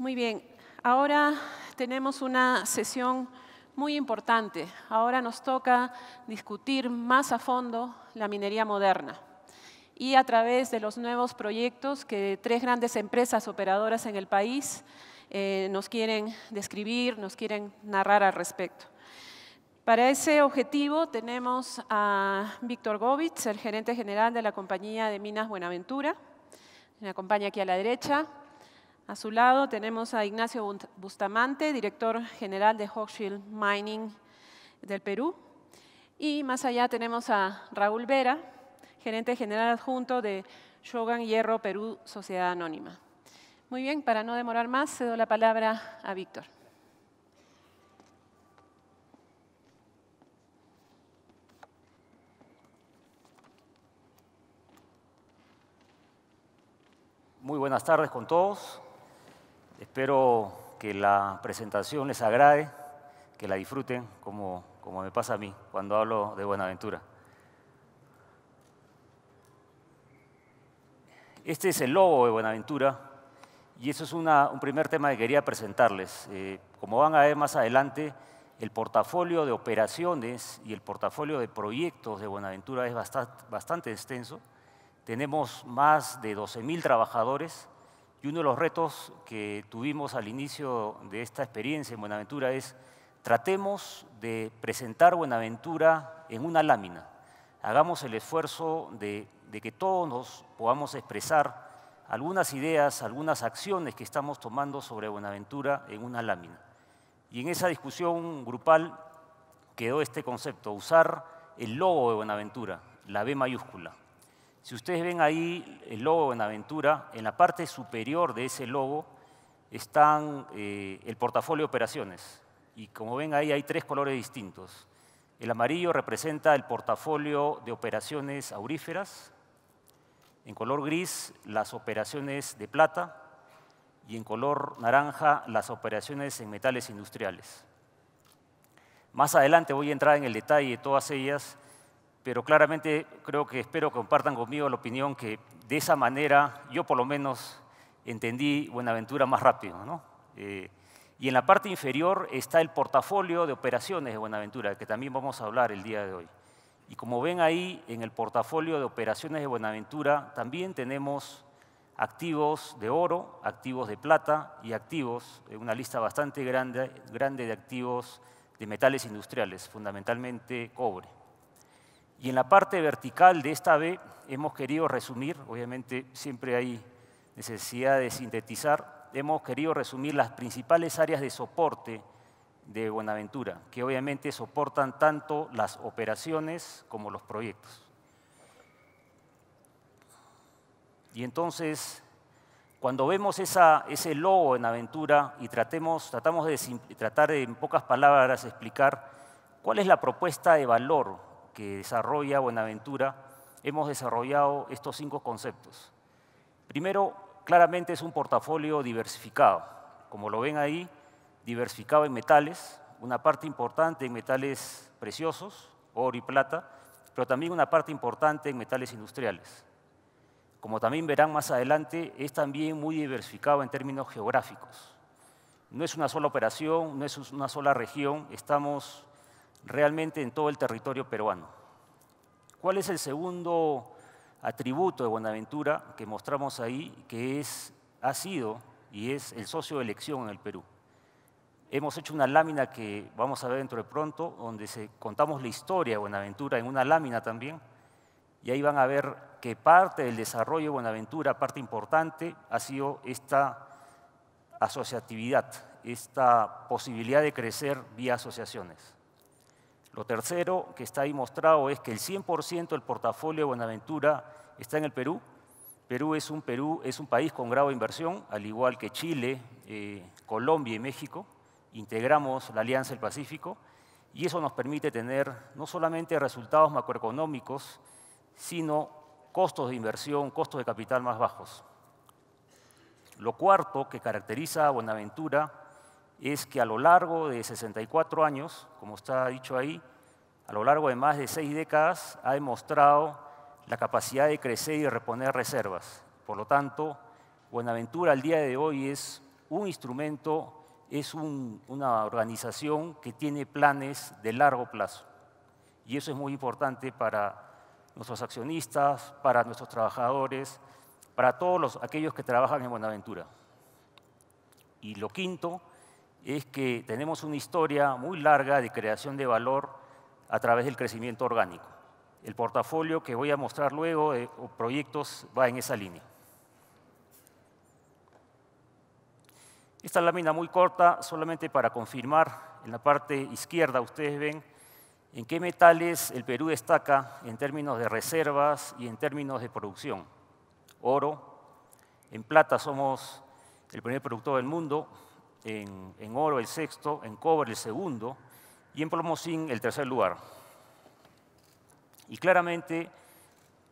Muy bien, ahora tenemos una sesión muy importante. Ahora nos toca discutir más a fondo la minería moderna y a través de los nuevos proyectos que tres grandes empresas operadoras en el país eh, nos quieren describir, nos quieren narrar al respecto. Para ese objetivo tenemos a Víctor Govitz, el gerente general de la compañía de Minas Buenaventura. Me acompaña aquí a la derecha. A su lado tenemos a Ignacio Bustamante, director general de Hochschild Mining del Perú. Y más allá tenemos a Raúl Vera, gerente general adjunto de Shogun Hierro Perú Sociedad Anónima. Muy bien, para no demorar más, cedo la palabra a Víctor. Muy buenas tardes con todos. Espero que la presentación les agrade, que la disfruten como, me pasa a mí cuando hablo de Buenaventura. Este es el logo de Buenaventura y eso es un primer tema que quería presentarles. Eh, como van a ver más adelante, el portafolio de operaciones y el portafolio de proyectos de Buenaventura es bastante, bastante extenso. Tenemos más de 12.000 trabajadores y uno de los retos que tuvimos al inicio de esta experiencia en Buenaventura es tratemos de presentar Buenaventura en una lámina. Hagamos el esfuerzo de, que todos nos podamos expresar algunas ideas, algunas acciones que estamos tomando sobre Buenaventura en una lámina. Y en esa discusión grupal quedó este concepto, usar el logo de Buenaventura, la B mayúscula. Si ustedes ven ahí el logo aventura, en la parte superior de ese logo están eh, el portafolio de operaciones. Y como ven ahí hay tres colores distintos. El amarillo representa el portafolio de operaciones auríferas, en color gris las operaciones de plata y en color naranja las operaciones en metales industriales. Más adelante voy a entrar en el detalle de todas ellas pero claramente creo que espero que compartan conmigo la opinión que de esa manera yo por lo menos entendí Buenaventura más rápido. ¿no? Eh, y en la parte inferior está el portafolio de operaciones de Buenaventura, que también vamos a hablar el día de hoy. Y como ven ahí, en el portafolio de operaciones de Buenaventura también tenemos activos de oro, activos de plata y activos, eh, una lista bastante grande, grande de activos de metales industriales, fundamentalmente cobre. Y en la parte vertical de esta B hemos querido resumir, obviamente siempre hay necesidad de sintetizar, hemos querido resumir las principales áreas de soporte de Buenaventura, que obviamente soportan tanto las operaciones como los proyectos. Y entonces, cuando vemos ese logo en aventura y tratemos, tratamos de tratar de, en pocas palabras explicar cuál es la propuesta de valor que desarrolla Buenaventura, hemos desarrollado estos cinco conceptos. Primero, claramente es un portafolio diversificado. Como lo ven ahí, diversificado en metales, una parte importante en metales preciosos, oro y plata, pero también una parte importante en metales industriales. Como también verán más adelante, es también muy diversificado en términos geográficos. No es una sola operación, no es una sola región, estamos realmente en todo el territorio peruano. ¿Cuál es el segundo atributo de Buenaventura que mostramos ahí, que es, ha sido y es el socio de elección en el Perú? Hemos hecho una lámina que vamos a ver dentro de pronto, donde se, contamos la historia de Buenaventura en una lámina también, y ahí van a ver que parte del desarrollo de Buenaventura, parte importante, ha sido esta asociatividad, esta posibilidad de crecer vía asociaciones. Lo tercero que está ahí mostrado es que el 100% del portafolio de Buenaventura está en el Perú. Perú es un, Perú, es un país con grado de inversión, al igual que Chile, eh, Colombia y México. Integramos la Alianza del Pacífico y eso nos permite tener no solamente resultados macroeconómicos, sino costos de inversión, costos de capital más bajos. Lo cuarto que caracteriza a Buenaventura es que a lo largo de 64 años, como está dicho ahí, a lo largo de más de seis décadas ha demostrado la capacidad de crecer y reponer reservas. Por lo tanto, Buenaventura al día de hoy es un instrumento, es una organización que tiene planes de largo plazo. Y eso es muy importante para nuestros accionistas, para nuestros trabajadores, para todos aquellos que trabajan en Buenaventura. Y lo quinto es que tenemos una historia muy larga de creación de valor a través del crecimiento orgánico. El portafolio que voy a mostrar luego, eh, o proyectos, va en esa línea. Esta lámina muy corta, solamente para confirmar, en la parte izquierda ustedes ven en qué metales el Perú destaca en términos de reservas y en términos de producción. Oro, en plata somos el primer productor del mundo, en, oro el sexto, en cobre el segundo y en zinc, el tercer lugar. Y claramente,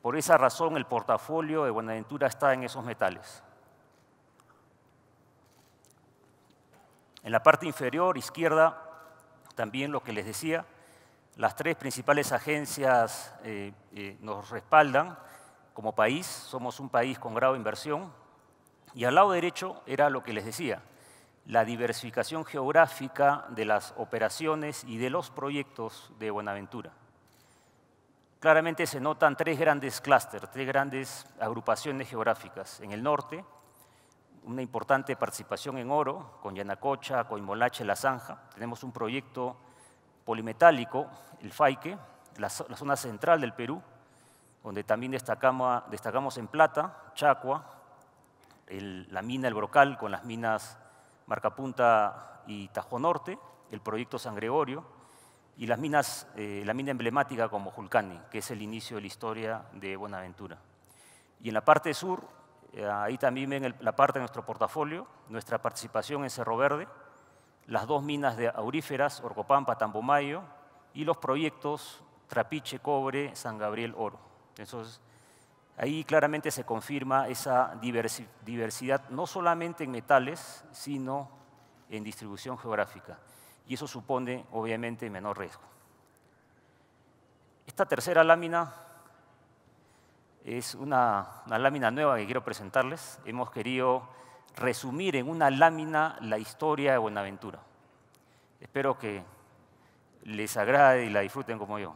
por esa razón, el portafolio de Buenaventura está en esos metales. En la parte inferior izquierda, también lo que les decía, las tres principales agencias eh, eh, nos respaldan como país, somos un país con grado de inversión, y al lado derecho era lo que les decía, la diversificación geográfica de las operaciones y de los proyectos de Buenaventura. Claramente se notan tres grandes clústeres, tres grandes agrupaciones geográficas. En el norte, una importante participación en oro, con Yanacocha, Coimolache, La Zanja. Tenemos un proyecto polimetálico, el FAIQUE, la, zona central del Perú, donde también destacamos, destacamos en plata, Chacua, la mina El Brocal con las minas Marcapunta y Tajo Norte, el proyecto San Gregorio y las minas, eh, la mina emblemática como Julcani, que es el inicio de la historia de Buenaventura. Y en la parte sur, eh, ahí también ven la parte de nuestro portafolio, nuestra participación en Cerro Verde, las dos minas de auríferas, Orcopampa, Tambomayo, y los proyectos Trapiche, Cobre, San Gabriel, Oro. Entonces, Ahí claramente se confirma esa diversidad, no solamente en metales, sino en distribución geográfica. Y eso supone, obviamente, menor riesgo. Esta tercera lámina es una, lámina nueva que quiero presentarles. Hemos querido resumir en una lámina la historia de Buenaventura. Espero que les agrade y la disfruten como yo.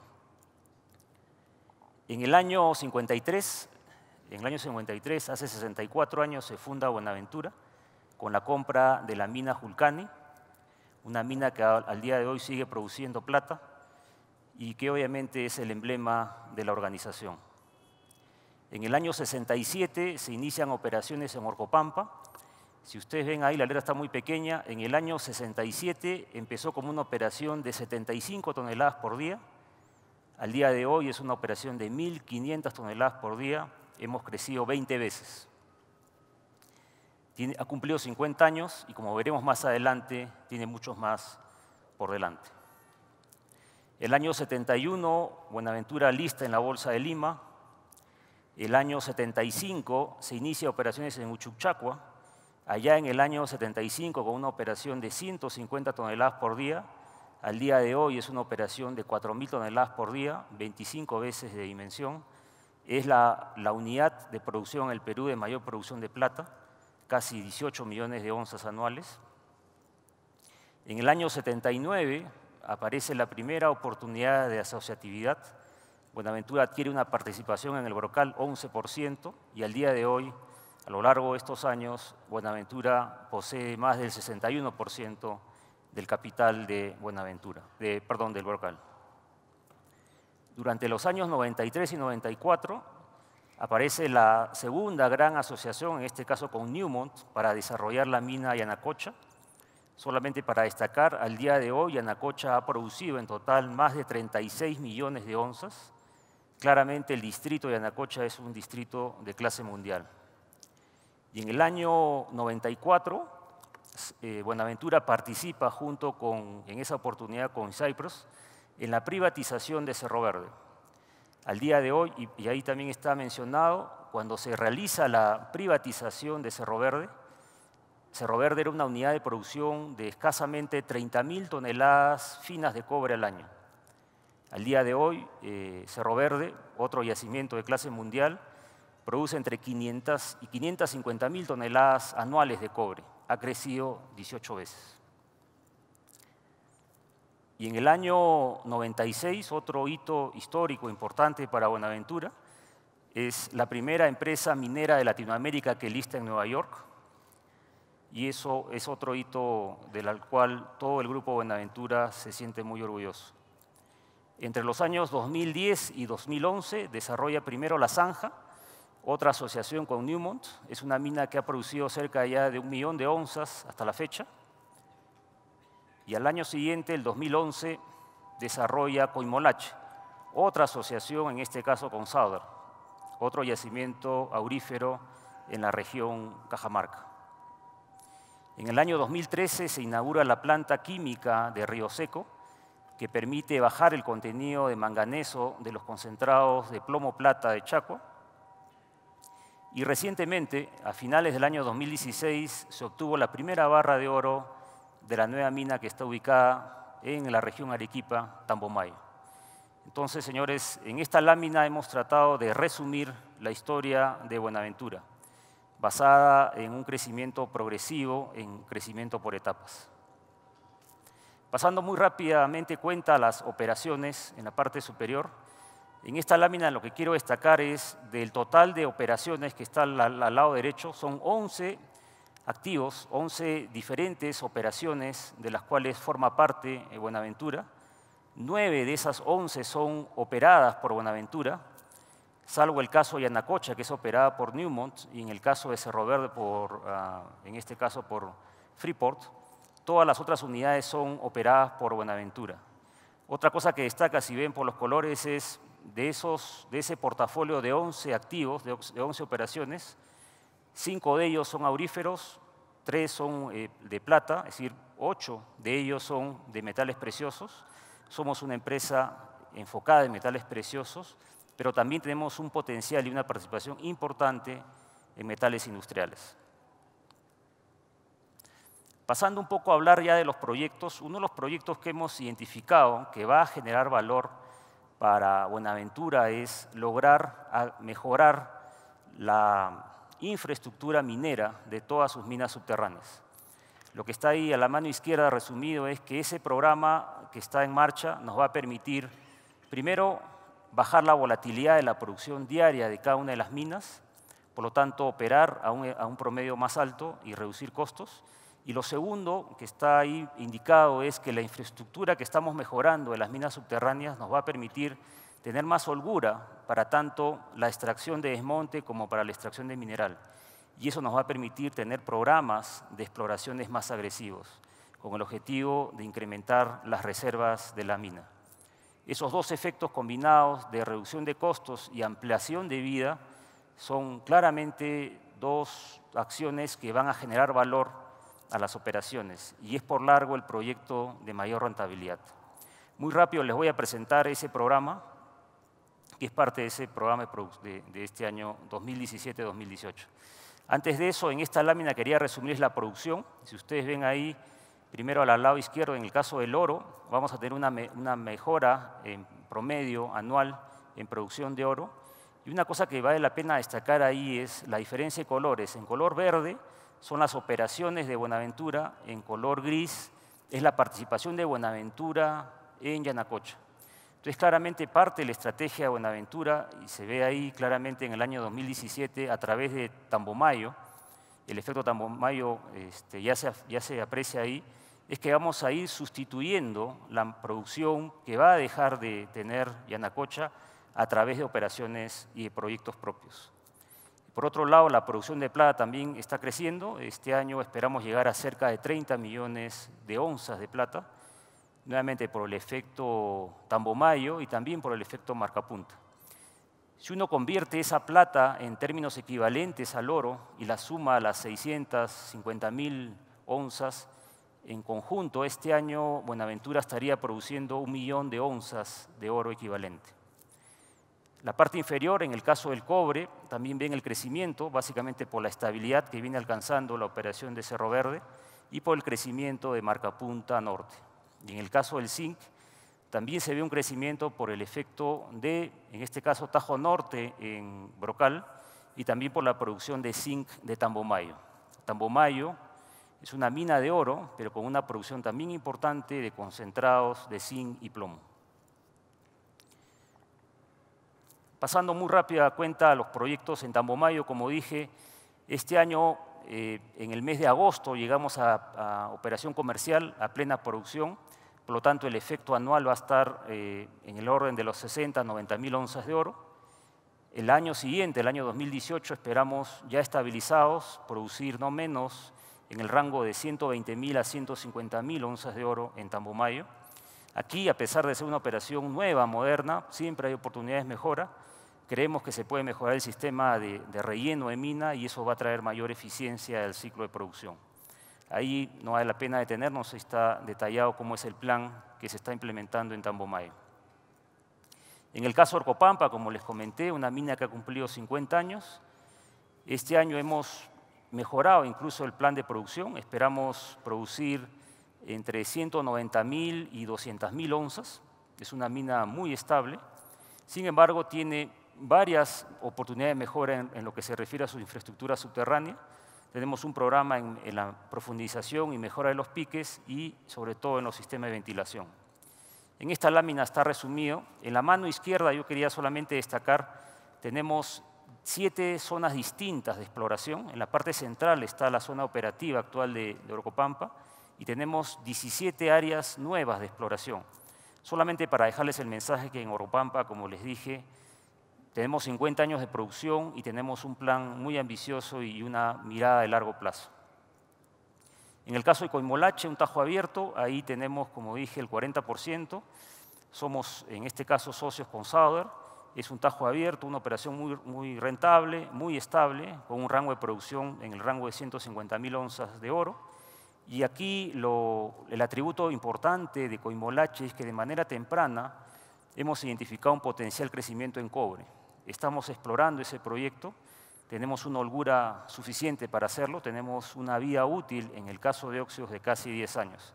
En el año 53, en el año 53, hace 64 años, se funda Buenaventura con la compra de la mina Julcani, una mina que al día de hoy sigue produciendo plata y que obviamente es el emblema de la organización. En el año 67 se inician operaciones en Orcopampa. Si ustedes ven ahí, la letra está muy pequeña. En el año 67 empezó como una operación de 75 toneladas por día al día de hoy es una operación de 1.500 toneladas por día. Hemos crecido 20 veces. ha cumplido 50 años y como veremos más adelante, tiene muchos más por delante. El año 71, Buenaventura lista en la Bolsa de Lima. El año 75 se inicia operaciones en Uchucchacua. Allá en el año 75 con una operación de 150 toneladas por día al día de hoy es una operación de 4.000 toneladas por día, 25 veces de dimensión. Es la, unidad de producción en el Perú de mayor producción de plata, casi 18 millones de onzas anuales. En el año 79 aparece la primera oportunidad de asociatividad. Buenaventura adquiere una participación en el brocal 11% y al día de hoy, a lo largo de estos años, Buenaventura posee más del 61% del capital de Buenaventura, perdón, del Brocal. Durante los años 93 y 94 aparece la segunda gran asociación, en este caso con Newmont, para desarrollar la mina Yanacocha. Solamente para destacar, al día de hoy Yanacocha ha producido en total más de 36 millones de onzas. Claramente el distrito de Yanacocha es un distrito de clase mundial. Y en el año 94 eh, Buenaventura participa junto con, en esa oportunidad con Cyprus, en la privatización de Cerro Verde. Al día de hoy, y, ahí también está mencionado, cuando se realiza la privatización de Cerro Verde, Cerro Verde era una unidad de producción de escasamente 30.000 toneladas finas de cobre al año. Al día de hoy, eh, Cerro Verde, otro yacimiento de clase mundial, produce entre 500 y 550.000 toneladas anuales de cobre ha crecido 18 veces. Y en el año 96, otro hito histórico importante para Buenaventura, es la primera empresa minera de Latinoamérica que lista en Nueva York. Y eso es otro hito del cual todo el grupo Buenaventura se siente muy orgulloso. Entre los años 2010 y 2011 desarrolla primero La Zanja, otra asociación con Newmont es una mina que ha producido cerca ya de un millón de onzas hasta la fecha. Y al año siguiente, el 2011, desarrolla Coimolache, otra asociación, en este caso con Sauder, otro yacimiento aurífero en la región Cajamarca. En el año 2013 se inaugura la planta química de Río Seco, que permite bajar el contenido de manganeso de los concentrados de plomo plata de Chaco y recientemente, a finales del año 2016, se obtuvo la primera barra de oro de la nueva mina que está ubicada en la región Arequipa, Tambomayo. Entonces, señores, en esta lámina hemos tratado de resumir la historia de Buenaventura, basada en un crecimiento progresivo, en crecimiento por etapas. Pasando muy rápidamente cuenta las operaciones en la parte superior, en esta lámina lo que quiero destacar es del total de operaciones que está al, lado derecho, son 11 activos, 11 diferentes operaciones de las cuales forma parte eh, Buenaventura. Nueve de esas 11 son operadas por Buenaventura, salvo el caso de Anacocha que es operada por Newmont, y en el caso de Cerro Verde, por, ah, en este caso por Freeport, todas las otras unidades son operadas por Buenaventura. Otra cosa que destaca, si ven por los colores, es de, esos, de ese portafolio de 11 activos, de 11 operaciones, cinco de ellos son auríferos, tres son eh, de plata, es decir, ocho de ellos son de metales preciosos. Somos una empresa enfocada en metales preciosos, pero también tenemos un potencial y una participación importante en metales industriales. Pasando un poco a hablar ya de los proyectos, uno de los proyectos que hemos identificado que va a generar valor para Buenaventura es lograr mejorar la infraestructura minera de todas sus minas subterráneas. Lo que está ahí a la mano izquierda resumido es que ese programa que está en marcha nos va a permitir, primero, bajar la volatilidad de la producción diaria de cada una de las minas, por lo tanto, operar a un, promedio más alto y reducir costos, y lo segundo que está ahí indicado es que la infraestructura que estamos mejorando en las minas subterráneas nos va a permitir tener más holgura para tanto la extracción de desmonte como para la extracción de mineral. Y eso nos va a permitir tener programas de exploraciones más agresivos, con el objetivo de incrementar las reservas de la mina. Esos dos efectos combinados de reducción de costos y ampliación de vida son claramente dos acciones que van a generar valor a las operaciones y es por largo el proyecto de mayor rentabilidad. Muy rápido les voy a presentar ese programa, que es parte de ese programa de, este año 2017-2018. Antes de eso, en esta lámina quería resumir la producción. Si ustedes ven ahí, primero al lado izquierdo, en el caso del oro, vamos a tener una, una mejora en promedio anual en producción de oro. Y una cosa que vale la pena destacar ahí es la diferencia de colores. En color verde son las operaciones de Buenaventura en color gris, es la participación de Buenaventura en Yanacocha. Entonces, claramente parte de la estrategia de Buenaventura, y se ve ahí claramente en el año 2017 a través de Tambomayo, el efecto Tambomayo este, ya, se, ya se aprecia ahí, es que vamos a ir sustituyendo la producción que va a dejar de tener Yanacocha a través de operaciones y proyectos propios. Por otro lado, la producción de plata también está creciendo. Este año esperamos llegar a cerca de 30 millones de onzas de plata, nuevamente por el efecto tambomayo y también por el efecto marcapunta. Si uno convierte esa plata en términos equivalentes al oro y la suma a las 650 mil onzas, en conjunto este año Buenaventura estaría produciendo un millón de onzas de oro equivalente. La parte inferior, en el caso del cobre, también ven el crecimiento, básicamente por la estabilidad que viene alcanzando la operación de Cerro Verde y por el crecimiento de marca punta Norte. Y en el caso del zinc, también se ve un crecimiento por el efecto de, en este caso, Tajo Norte en Brocal y también por la producción de zinc de Tambomayo. Tambomayo es una mina de oro, pero con una producción también importante de concentrados de zinc y plomo. Pasando muy rápida cuenta a los proyectos en Tambomayo, como dije, este año, eh, en el mes de agosto, llegamos a, operación comercial, a plena producción, por lo tanto el efecto anual va a estar eh, en el orden de los 60, 90 mil onzas de oro. El año siguiente, el año 2018, esperamos ya estabilizados producir no menos en el rango de 120 mil a 150 mil onzas de oro en Tambomayo Aquí, a pesar de ser una operación nueva, moderna, siempre hay oportunidades de mejora. Creemos que se puede mejorar el sistema de, relleno de mina y eso va a traer mayor eficiencia al ciclo de producción. Ahí no vale la pena detenernos, está detallado cómo es el plan que se está implementando en Tambomayo. En el caso de Orcopampa, como les comenté, una mina que ha cumplido 50 años, este año hemos mejorado incluso el plan de producción, esperamos producir entre 190.000 y 200.000 onzas. Es una mina muy estable. Sin embargo, tiene varias oportunidades de mejora en, lo que se refiere a su infraestructura subterránea. Tenemos un programa en, la profundización y mejora de los piques y sobre todo en los sistemas de ventilación. En esta lámina está resumido. En la mano izquierda yo quería solamente destacar, tenemos siete zonas distintas de exploración. En la parte central está la zona operativa actual de, de Orocopampa y tenemos 17 áreas nuevas de exploración. Solamente para dejarles el mensaje que en Oropampa, como les dije, tenemos 50 años de producción y tenemos un plan muy ambicioso y una mirada de largo plazo. En el caso de Coimolache, un tajo abierto, ahí tenemos, como dije, el 40%. Somos, en este caso, socios con Sauder. Es un tajo abierto, una operación muy, muy rentable, muy estable, con un rango de producción en el rango de 150.000 onzas de oro. Y aquí el atributo importante de Coimolache es que de manera temprana hemos identificado un potencial crecimiento en cobre. Estamos explorando ese proyecto, tenemos una holgura suficiente para hacerlo, tenemos una vía útil en el caso de óxidos de casi 10 años.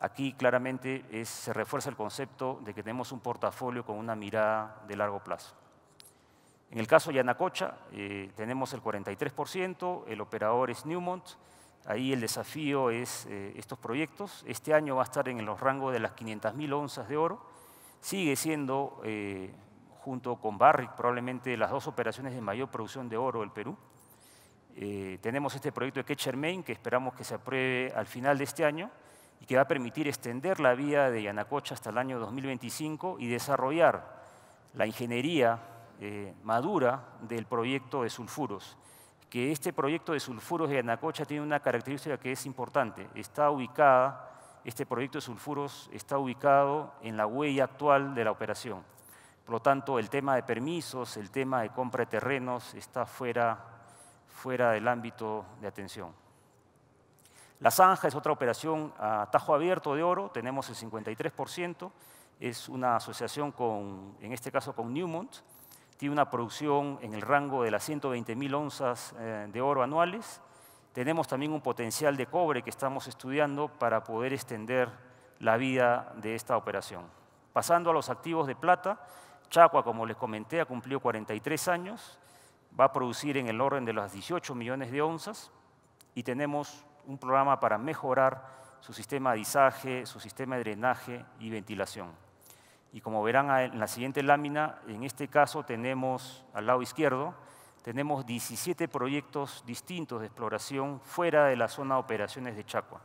Aquí claramente se refuerza el concepto de que tenemos un portafolio con una mirada de largo plazo. En el caso de Yanacocha eh, tenemos el 43%, el operador es Newmont, Ahí el desafío es eh, estos proyectos. Este año va a estar en los rangos de las 500.000 onzas de oro. Sigue siendo, eh, junto con Barrick, probablemente las dos operaciones de mayor producción de oro del Perú. Eh, tenemos este proyecto de Main, que esperamos que se apruebe al final de este año y que va a permitir extender la vía de Yanacocha hasta el año 2025 y desarrollar la ingeniería madura del proyecto de sulfuros que este proyecto de sulfuros de Anacocha tiene una característica que es importante. Está ubicada, este proyecto de sulfuros está ubicado en la huella actual de la operación. Por lo tanto, el tema de permisos, el tema de compra de terrenos está fuera, fuera del ámbito de atención. La zanja es otra operación a tajo abierto de oro, tenemos el 53%, es una asociación con, en este caso con Newmont, tiene una producción en el rango de las 120.000 onzas eh, de oro anuales. Tenemos también un potencial de cobre que estamos estudiando para poder extender la vida de esta operación. Pasando a los activos de plata, Chacua, como les comenté, ha cumplido 43 años, va a producir en el orden de las 18 millones de onzas y tenemos un programa para mejorar su sistema de izaje, su sistema de drenaje y ventilación. Y como verán en la siguiente lámina, en este caso tenemos al lado izquierdo, tenemos 17 proyectos distintos de exploración fuera de la zona de operaciones de Chacua.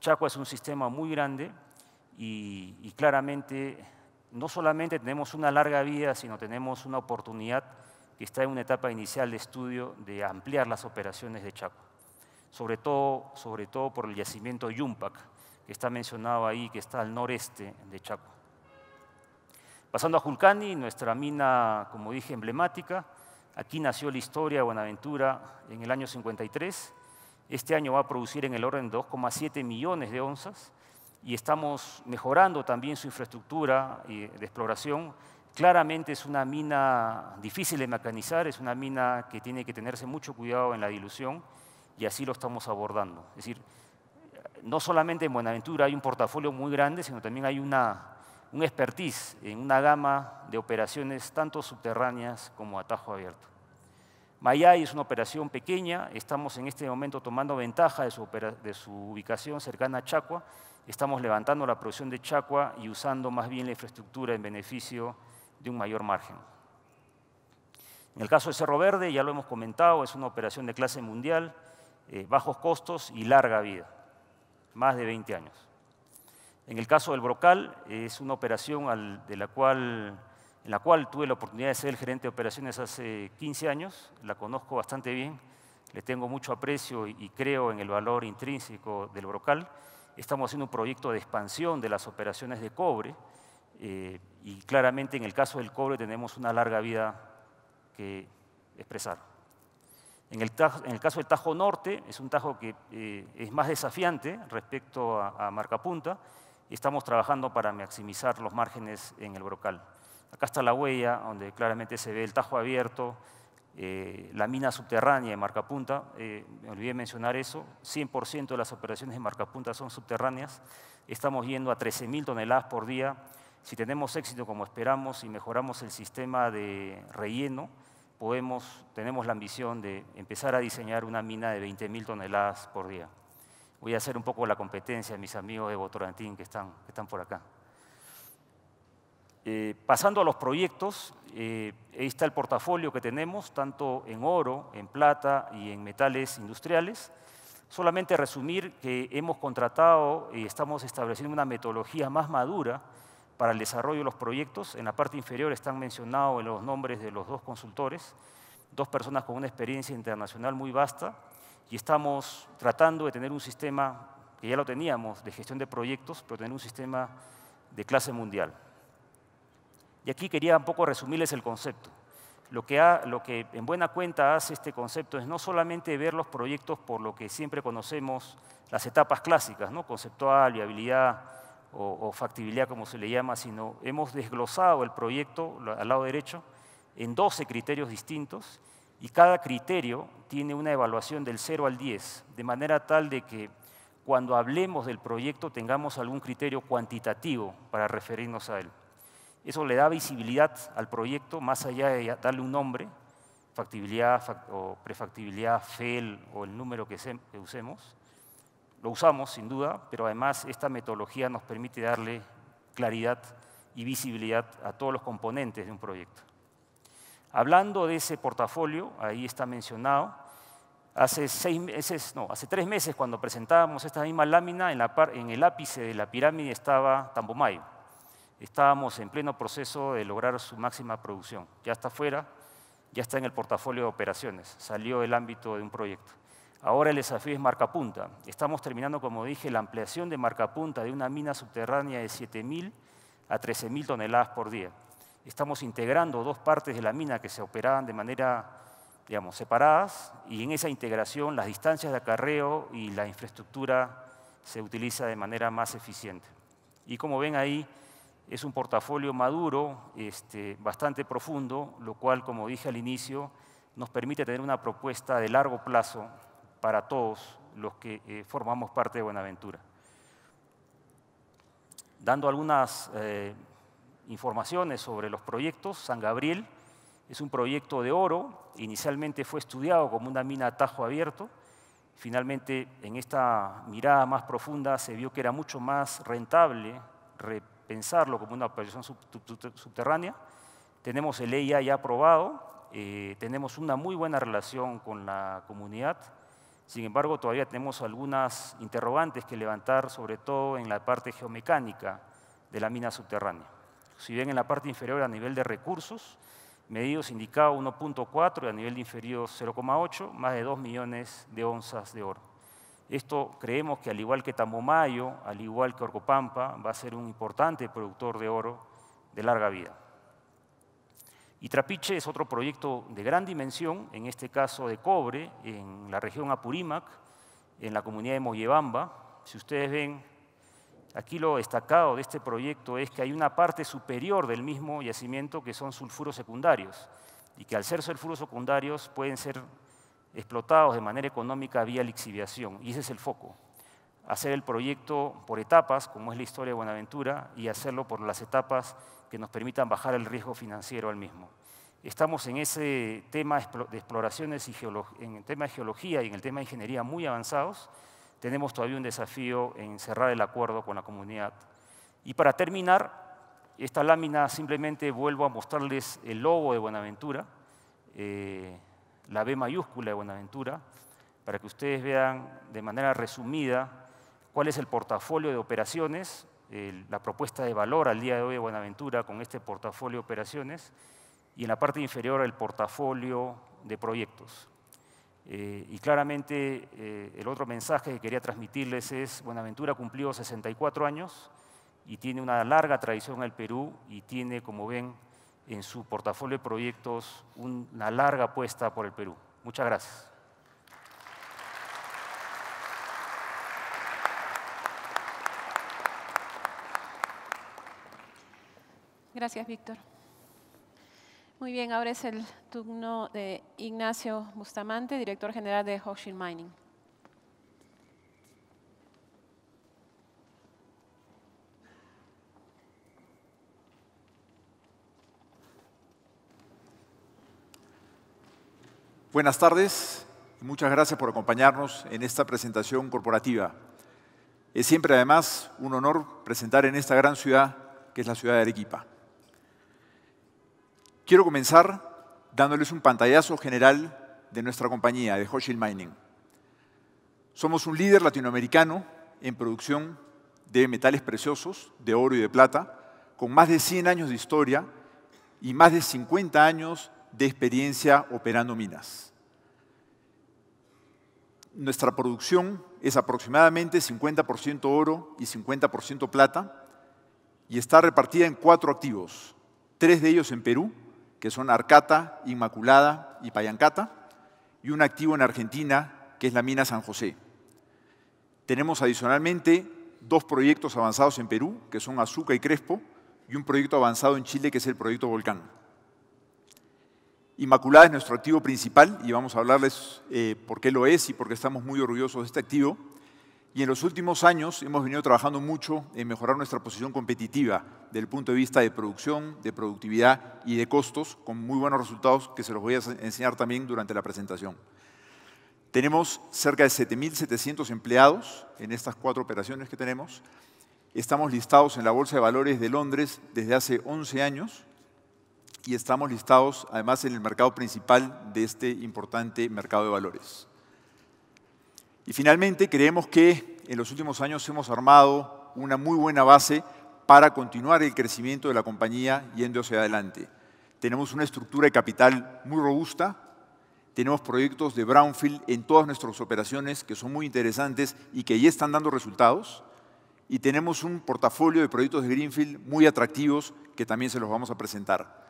Chacua es un sistema muy grande y, claramente no solamente tenemos una larga vía, sino tenemos una oportunidad que está en una etapa inicial de estudio de ampliar las operaciones de Chacua, sobre todo, sobre todo por el yacimiento Yumpac, que está mencionado ahí, que está al noreste de Chacua. Pasando a Julcani, nuestra mina, como dije, emblemática. Aquí nació la historia de Buenaventura en el año 53. Este año va a producir en el orden 2,7 millones de onzas y estamos mejorando también su infraestructura eh, de exploración. Claramente es una mina difícil de mecanizar, es una mina que tiene que tenerse mucho cuidado en la dilución y así lo estamos abordando. Es decir, no solamente en Buenaventura hay un portafolio muy grande, sino también hay una un expertise en una gama de operaciones tanto subterráneas como atajo abierto. Mayay es una operación pequeña, estamos en este momento tomando ventaja de su, ubicación cercana a Chacua, estamos levantando la producción de Chacua y usando más bien la infraestructura en beneficio de un mayor margen. En el caso de Cerro Verde, ya lo hemos comentado, es una operación de clase mundial, eh, bajos costos y larga vida, más de 20 años. En el caso del Brocal, es una operación de la cual, en la cual tuve la oportunidad de ser el gerente de operaciones hace 15 años, la conozco bastante bien, le tengo mucho aprecio y creo en el valor intrínseco del Brocal. Estamos haciendo un proyecto de expansión de las operaciones de cobre eh, y claramente en el caso del cobre tenemos una larga vida que expresar. En el, en caso del Tajo Norte, es un tajo que eh, es más desafiante respecto a, a Marcapunta, estamos trabajando para maximizar los márgenes en el brocal. Acá está la huella, donde claramente se ve el tajo abierto, eh, la mina subterránea de Marcapunta, eh, me olvidé mencionar eso, 100% de las operaciones de Marcapunta son subterráneas, estamos yendo a 13.000 toneladas por día, si tenemos éxito como esperamos y mejoramos el sistema de relleno, tenemos la ambición de empezar a diseñar una mina de 20.000 toneladas por día. Voy a hacer un poco la competencia de mis amigos de Botorantín que están, que están por acá. Eh, pasando a los proyectos, eh, ahí está el portafolio que tenemos, tanto en oro, en plata y en metales industriales. Solamente resumir que hemos contratado y estamos estableciendo una metodología más madura para el desarrollo de los proyectos. En la parte inferior están mencionados los nombres de los dos consultores, dos personas con una experiencia internacional muy vasta y estamos tratando de tener un sistema, que ya lo teníamos, de gestión de proyectos, pero tener un sistema de clase mundial. Y aquí quería un poco resumirles el concepto. Lo que, ha, lo que en buena cuenta hace este concepto es no solamente ver los proyectos por lo que siempre conocemos las etapas clásicas, ¿no? conceptual, viabilidad o, o factibilidad como se le llama, sino hemos desglosado el proyecto al lado derecho en 12 criterios distintos y cada criterio tiene una evaluación del 0 al 10, de manera tal de que cuando hablemos del proyecto tengamos algún criterio cuantitativo para referirnos a él. Eso le da visibilidad al proyecto más allá de darle un nombre, factibilidad o prefactibilidad, FEL o el número que usemos. Lo usamos sin duda, pero además esta metodología nos permite darle claridad y visibilidad a todos los componentes de un proyecto. Hablando de ese portafolio, ahí está mencionado, hace, meses, tres meses cuando presentábamos esta misma lámina, en, el ápice de la pirámide estaba Tambomayo. Estábamos en pleno proceso de lograr su máxima producción. Ya está fuera, ya está en el portafolio de operaciones, salió del ámbito de un proyecto. Ahora el desafío es marcapunta. Estamos terminando, como dije, la ampliación de marcapunta de una mina subterránea de 7.000 a 13.000 toneladas por día estamos integrando dos partes de la mina que se operaban de manera, digamos, separadas, y en esa integración las distancias de acarreo y la infraestructura se utiliza de manera más eficiente. Y como ven ahí, es un portafolio maduro, este, bastante profundo, lo cual, como dije al inicio, nos permite tener una propuesta de largo plazo para todos los que eh, formamos parte de Buenaventura. Dando algunas eh, informaciones sobre los proyectos. San Gabriel es un proyecto de oro, inicialmente fue estudiado como una mina a tajo abierto, finalmente en esta mirada más profunda se vio que era mucho más rentable repensarlo como una operación subterránea. Tenemos el EIA ya aprobado, eh, tenemos una muy buena relación con la comunidad, sin embargo todavía tenemos algunas interrogantes que levantar, sobre todo en la parte geomecánica de la mina subterránea. Si bien en la parte inferior a nivel de recursos, medidos indicados 1.4 y a nivel inferior 0.8, más de 2 millones de onzas de oro. Esto creemos que al igual que Tamomayo, al igual que Orcopampa, va a ser un importante productor de oro de larga vida. Y Trapiche es otro proyecto de gran dimensión, en este caso de cobre, en la región Apurímac, en la comunidad de Moyebamba. Si ustedes ven Aquí lo destacado de este proyecto es que hay una parte superior del mismo yacimiento que son sulfuros secundarios y que al ser sulfuros secundarios pueden ser explotados de manera económica vía lixiviación y ese es el foco. Hacer el proyecto por etapas, como es la historia de Buenaventura, y hacerlo por las etapas que nos permitan bajar el riesgo financiero al mismo. Estamos en ese tema de exploraciones y en el tema de geología y en el tema de ingeniería muy avanzados tenemos todavía un desafío en cerrar el acuerdo con la comunidad. Y para terminar, esta lámina simplemente vuelvo a mostrarles el logo de Buenaventura, eh, la B mayúscula de Buenaventura, para que ustedes vean de manera resumida cuál es el portafolio de operaciones, la propuesta de valor al día de hoy de Buenaventura con este portafolio de operaciones, y en la parte inferior el portafolio de proyectos. Eh, y claramente eh, el otro mensaje que quería transmitirles es, Buenaventura cumplió 64 años y tiene una larga tradición en el Perú y tiene, como ven, en su portafolio de proyectos una larga apuesta por el Perú. Muchas gracias. Gracias, Víctor. Muy bien, ahora es el turno de Ignacio Bustamante, director general de Hochschild Mining. Buenas tardes y muchas gracias por acompañarnos en esta presentación corporativa. Es siempre además un honor presentar en esta gran ciudad que es la ciudad de Arequipa. Quiero comenzar dándoles un pantallazo general de nuestra compañía, de Hochschild Mining. Somos un líder latinoamericano en producción de metales preciosos, de oro y de plata, con más de 100 años de historia y más de 50 años de experiencia operando minas. Nuestra producción es aproximadamente 50% oro y 50% plata y está repartida en cuatro activos, tres de ellos en Perú que son Arcata, Inmaculada y Payancata, y un activo en Argentina, que es la mina San José. Tenemos adicionalmente dos proyectos avanzados en Perú, que son Azuca y Crespo, y un proyecto avanzado en Chile, que es el proyecto Volcán. Inmaculada es nuestro activo principal, y vamos a hablarles eh, por qué lo es y por qué estamos muy orgullosos de este activo. Y en los últimos años hemos venido trabajando mucho en mejorar nuestra posición competitiva desde el punto de vista de producción, de productividad y de costos, con muy buenos resultados que se los voy a enseñar también durante la presentación. Tenemos cerca de 7.700 empleados en estas cuatro operaciones que tenemos. Estamos listados en la Bolsa de Valores de Londres desde hace 11 años y estamos listados además en el mercado principal de este importante mercado de valores. Y finalmente creemos que en los últimos años hemos armado una muy buena base para continuar el crecimiento de la compañía yendo hacia adelante. Tenemos una estructura de capital muy robusta, tenemos proyectos de brownfield en todas nuestras operaciones que son muy interesantes y que ya están dando resultados, y tenemos un portafolio de proyectos de greenfield muy atractivos que también se los vamos a presentar.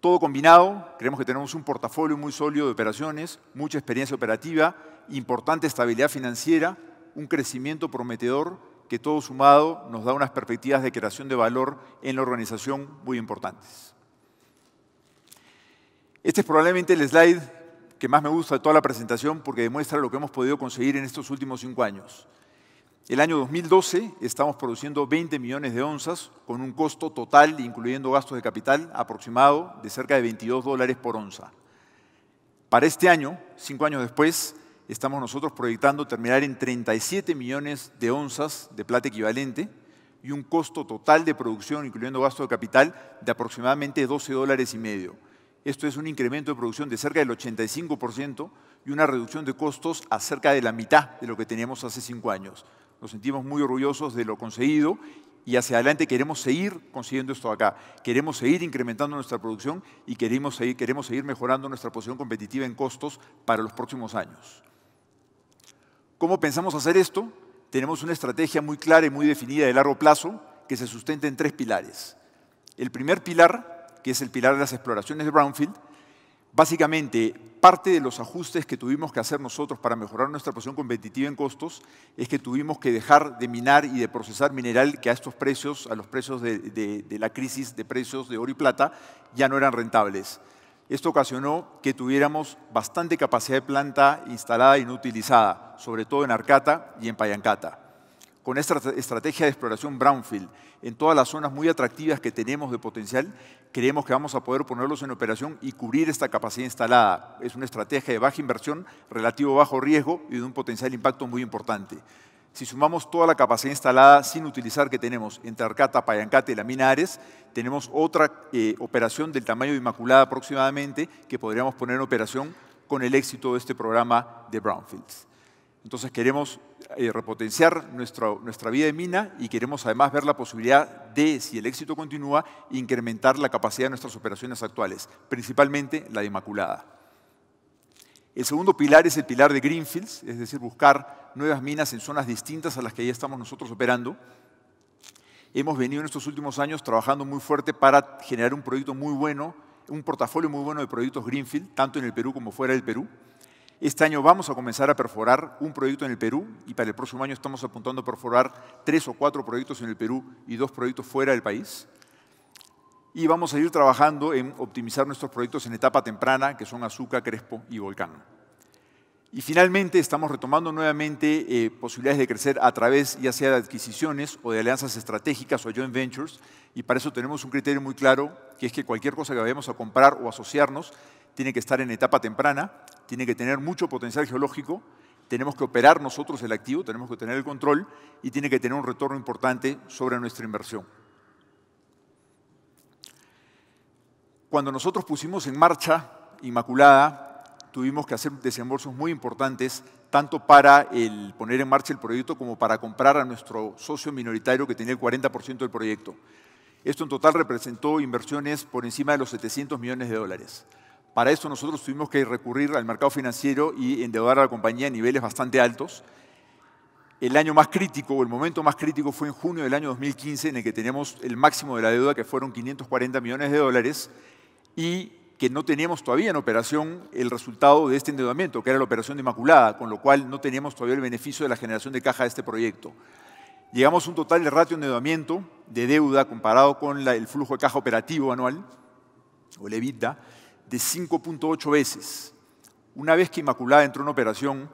Todo combinado, creemos que tenemos un portafolio muy sólido de operaciones, mucha experiencia operativa importante estabilidad financiera, un crecimiento prometedor que todo sumado nos da unas perspectivas de creación de valor en la organización muy importantes. Este es probablemente el slide que más me gusta de toda la presentación porque demuestra lo que hemos podido conseguir en estos últimos cinco años. El año 2012 estamos produciendo 20 millones de onzas con un costo total, incluyendo gastos de capital, aproximado de cerca de 22 dólares por onza. Para este año, cinco años después, estamos nosotros proyectando terminar en 37 millones de onzas de plata equivalente y un costo total de producción, incluyendo gasto de capital, de aproximadamente 12 dólares y medio. Esto es un incremento de producción de cerca del 85% y una reducción de costos a cerca de la mitad de lo que teníamos hace cinco años. Nos sentimos muy orgullosos de lo conseguido y hacia adelante queremos seguir consiguiendo esto acá. Queremos seguir incrementando nuestra producción y queremos seguir, queremos seguir mejorando nuestra posición competitiva en costos para los próximos años. ¿Cómo pensamos hacer esto? Tenemos una estrategia muy clara y muy definida de largo plazo que se sustenta en tres pilares. El primer pilar, que es el pilar de las exploraciones de Brownfield, básicamente parte de los ajustes que tuvimos que hacer nosotros para mejorar nuestra posición competitiva en costos es que tuvimos que dejar de minar y de procesar mineral que a estos precios, a los precios de, de la crisis de precios de oro y plata, ya no eran rentables. Esto ocasionó que tuviéramos bastante capacidad de planta instalada y no utilizada, sobre todo en Arcata y en Payancata. Con esta estrategia de exploración brownfield en todas las zonas muy atractivas que tenemos de potencial, creemos que vamos a poder ponerlos en operación y cubrir esta capacidad instalada. Es una estrategia de baja inversión, relativo bajo riesgo y de un potencial impacto muy importante. Si sumamos toda la capacidad instalada sin utilizar que tenemos entre Arcata, Payancate y la mina Ares, tenemos otra eh, operación del tamaño de Inmaculada aproximadamente que podríamos poner en operación con el éxito de este programa de Brownfields. Entonces queremos eh, repotenciar nuestra vida de mina y queremos además ver la posibilidad de, si el éxito continúa, incrementar la capacidad de nuestras operaciones actuales, principalmente la de Inmaculada. El segundo pilar es el pilar de Greenfields, es decir, buscar nuevas minas en zonas distintas a las que ya estamos nosotros operando. Hemos venido en estos últimos años trabajando muy fuerte para generar un proyecto muy bueno, un portafolio muy bueno de proyectos Greenfield, tanto en el Perú como fuera del Perú. Este año vamos a comenzar a perforar un proyecto en el Perú y para el próximo año estamos apuntando a perforar tres o cuatro proyectos en el Perú y dos proyectos fuera del país y vamos a ir trabajando en optimizar nuestros proyectos en etapa temprana, que son Azúcar, Crespo y Volcán. Y finalmente estamos retomando nuevamente eh, posibilidades de crecer a través ya sea de adquisiciones o de alianzas estratégicas o joint ventures, y para eso tenemos un criterio muy claro, que es que cualquier cosa que vayamos a comprar o asociarnos tiene que estar en etapa temprana, tiene que tener mucho potencial geológico, tenemos que operar nosotros el activo, tenemos que tener el control y tiene que tener un retorno importante sobre nuestra inversión. Cuando nosotros pusimos en marcha Inmaculada, tuvimos que hacer desembolsos muy importantes, tanto para el poner en marcha el proyecto como para comprar a nuestro socio minoritario que tenía el 40% del proyecto. Esto en total representó inversiones por encima de los 700 millones de dólares. Para eso, nosotros tuvimos que recurrir al mercado financiero y endeudar a la compañía a niveles bastante altos. El año más crítico, o el momento más crítico, fue en junio del año 2015, en el que teníamos el máximo de la deuda, que fueron 540 millones de dólares, y que no teníamos todavía en operación el resultado de este endeudamiento, que era la operación de Inmaculada, con lo cual no teníamos todavía el beneficio de la generación de caja de este proyecto. Llegamos a un total de ratio de endeudamiento de deuda comparado con el flujo de caja operativo anual, o el EBITDA, de 5.8 veces. Una vez que Inmaculada entró en operación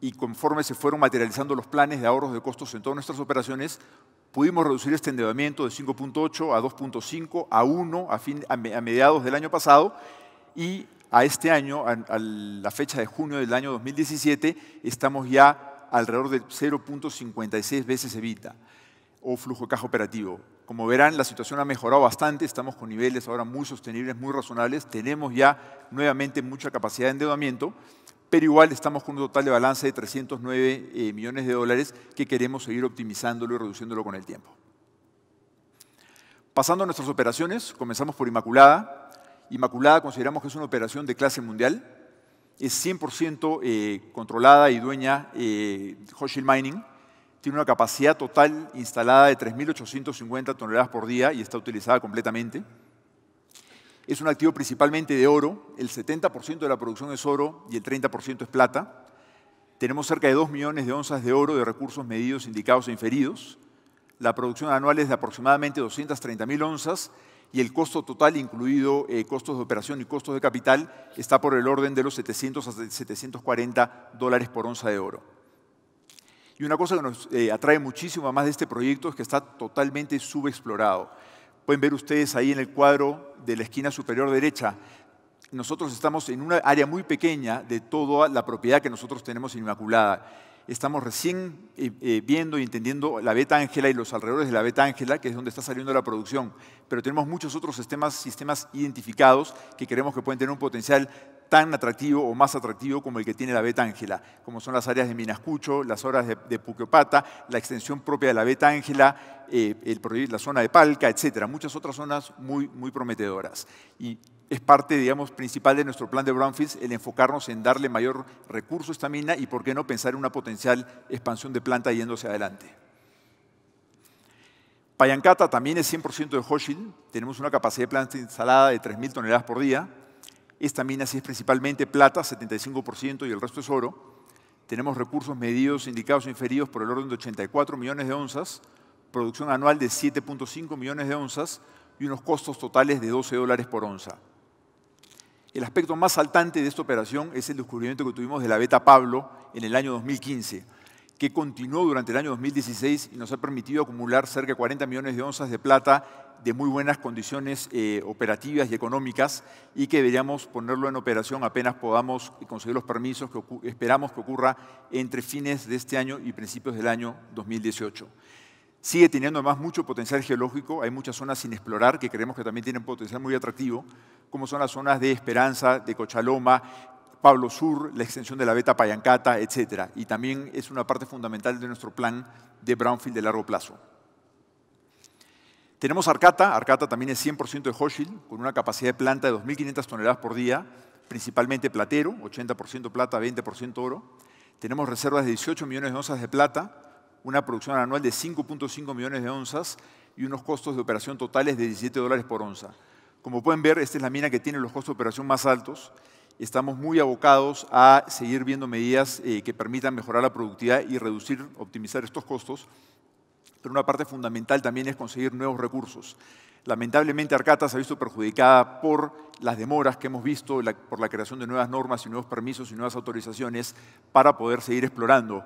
y conforme se fueron materializando los planes de ahorros de costos en todas nuestras operaciones, Pudimos reducir este endeudamiento de 5.8 a 2.5 a 1 a, mediados del año pasado y a este año, a, a la fecha de junio del año 2017, estamos ya alrededor de 0.56 veces evita o flujo de caja operativo. Como verán, la situación ha mejorado bastante, estamos con niveles ahora muy sostenibles, muy razonables, tenemos ya nuevamente mucha capacidad de endeudamiento pero igual estamos con un total de balance de 309 eh, millones de dólares que queremos seguir optimizándolo y reduciéndolo con el tiempo. Pasando a nuestras operaciones, comenzamos por Inmaculada. Inmaculada consideramos que es una operación de clase mundial, es 100% eh, controlada y dueña eh, Mining, tiene una capacidad total instalada de 3.850 toneladas por día y está utilizada completamente. Es un activo principalmente de oro, el 70% de la producción es oro y el 30% es plata. Tenemos cerca de 2 millones de onzas de oro de recursos medidos, indicados e inferidos. La producción anual es de aproximadamente 230.000 onzas y el costo total, incluido eh, costos de operación y costos de capital, está por el orden de los 700 a 740 dólares por onza de oro. Y una cosa que nos eh, atrae muchísimo más de este proyecto es que está totalmente subexplorado. Pueden ver ustedes ahí en el cuadro de la esquina superior derecha. Nosotros estamos en una área muy pequeña de toda la propiedad que nosotros tenemos Inmaculada. Estamos recién eh, eh, viendo y entendiendo la Beta Ángela y los alrededores de la Beta Ángela, que es donde está saliendo la producción. Pero tenemos muchos otros sistemas, sistemas identificados que creemos que pueden tener un potencial tan atractivo o más atractivo como el que tiene la Beta Ángela, como son las áreas de Minascucho, las horas de, de Puqueopata, la extensión propia de la Ángela, eh, la zona de Palca, etcétera. Muchas otras zonas muy, muy prometedoras. Y es parte, digamos, principal de nuestro plan de brownfields el enfocarnos en darle mayor recurso a esta mina y por qué no pensar en una potencial expansión de planta yéndose adelante. Payancata también es 100% de Hoshin. Tenemos una capacidad de planta instalada de 3.000 toneladas por día. Esta mina sí es principalmente plata, 75%, y el resto es oro. Tenemos recursos medidos, indicados e inferidos por el orden de 84 millones de onzas, producción anual de 7.5 millones de onzas y unos costos totales de 12 dólares por onza. El aspecto más saltante de esta operación es el descubrimiento que tuvimos de la beta Pablo en el año 2015, que continuó durante el año 2016 y nos ha permitido acumular cerca de 40 millones de onzas de plata de muy buenas condiciones eh, operativas y económicas y que deberíamos ponerlo en operación apenas podamos conseguir los permisos que esperamos que ocurra entre fines de este año y principios del año 2018. Sigue teniendo además mucho potencial geológico, hay muchas zonas sin explorar que creemos que también tienen potencial muy atractivo, como son las zonas de Esperanza, de Cochaloma, Pablo Sur, la extensión de la Beta Payancata, etc. Y también es una parte fundamental de nuestro plan de Brownfield de largo plazo. Tenemos Arcata, Arcata también es 100% de Hoshil, con una capacidad de planta de 2.500 toneladas por día, principalmente platero, 80% plata, 20% oro. Tenemos reservas de 18 millones de onzas de plata, una producción anual de 5.5 millones de onzas y unos costos de operación totales de 17 dólares por onza. Como pueden ver, esta es la mina que tiene los costos de operación más altos. Estamos muy abocados a seguir viendo medidas eh, que permitan mejorar la productividad y reducir, optimizar estos costos pero una parte fundamental también es conseguir nuevos recursos. Lamentablemente Arcata se ha visto perjudicada por las demoras que hemos visto por la creación de nuevas normas y nuevos permisos y nuevas autorizaciones para poder seguir explorando.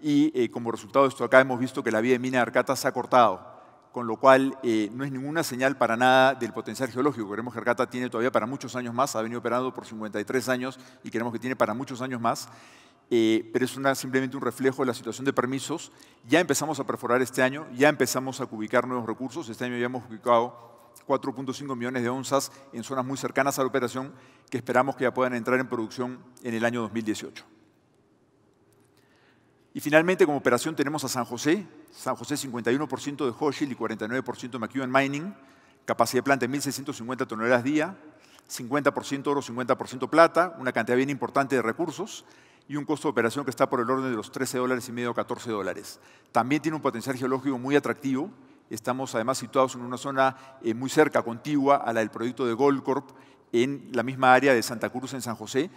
Y eh, como resultado de esto acá hemos visto que la vía de mina de Arcata se ha cortado, con lo cual eh, no es ninguna señal para nada del potencial geológico. Queremos que Arcata tiene todavía para muchos años más, ha venido operando por 53 años y queremos que tiene para muchos años más. Eh, pero es simplemente un reflejo de la situación de permisos. Ya empezamos a perforar este año, ya empezamos a ubicar nuevos recursos. Este año ya ubicado 4.5 millones de onzas en zonas muy cercanas a la operación que esperamos que ya puedan entrar en producción en el año 2018. Y finalmente, como operación tenemos a San José, San José 51% de Hochschild y 49% de McEwen Mining, capacidad de planta de 1.650 toneladas día, 50% oro, 50% plata, una cantidad bien importante de recursos, y un costo de operación que está por el orden de los 13 dólares y medio a 14 dólares. También tiene un potencial geológico muy atractivo. Estamos además situados en una zona eh, muy cerca, contigua a la del proyecto de Goldcorp, en la misma área de Santa Cruz, en San José,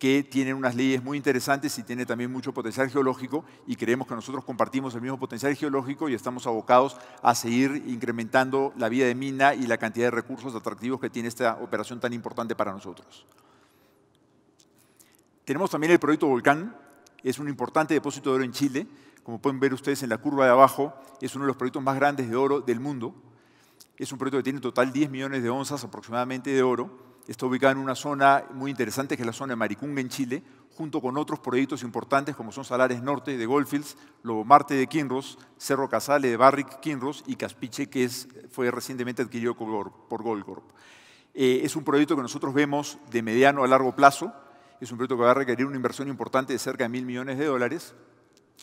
que tiene unas leyes muy interesantes y tiene también mucho potencial geológico y creemos que nosotros compartimos el mismo potencial geológico y estamos abocados a seguir incrementando la vida de mina y la cantidad de recursos atractivos que tiene esta operación tan importante para nosotros. Tenemos también el proyecto Volcán, es un importante depósito de oro en Chile. Como pueden ver ustedes en la curva de abajo, es uno de los proyectos más grandes de oro del mundo. Es un proyecto que tiene total 10 millones de onzas aproximadamente de oro. Está ubicado en una zona muy interesante que es la zona de Maricunga en Chile, junto con otros proyectos importantes como son Salares Norte de Goldfields, Marte, de Kinross, Cerro Casale de Barrick Kinross y Caspiche, que es, fue recientemente adquirido por Goldcorp. Eh, es un proyecto que nosotros vemos de mediano a largo plazo, es un proyecto que va a requerir una inversión importante de cerca de mil millones de dólares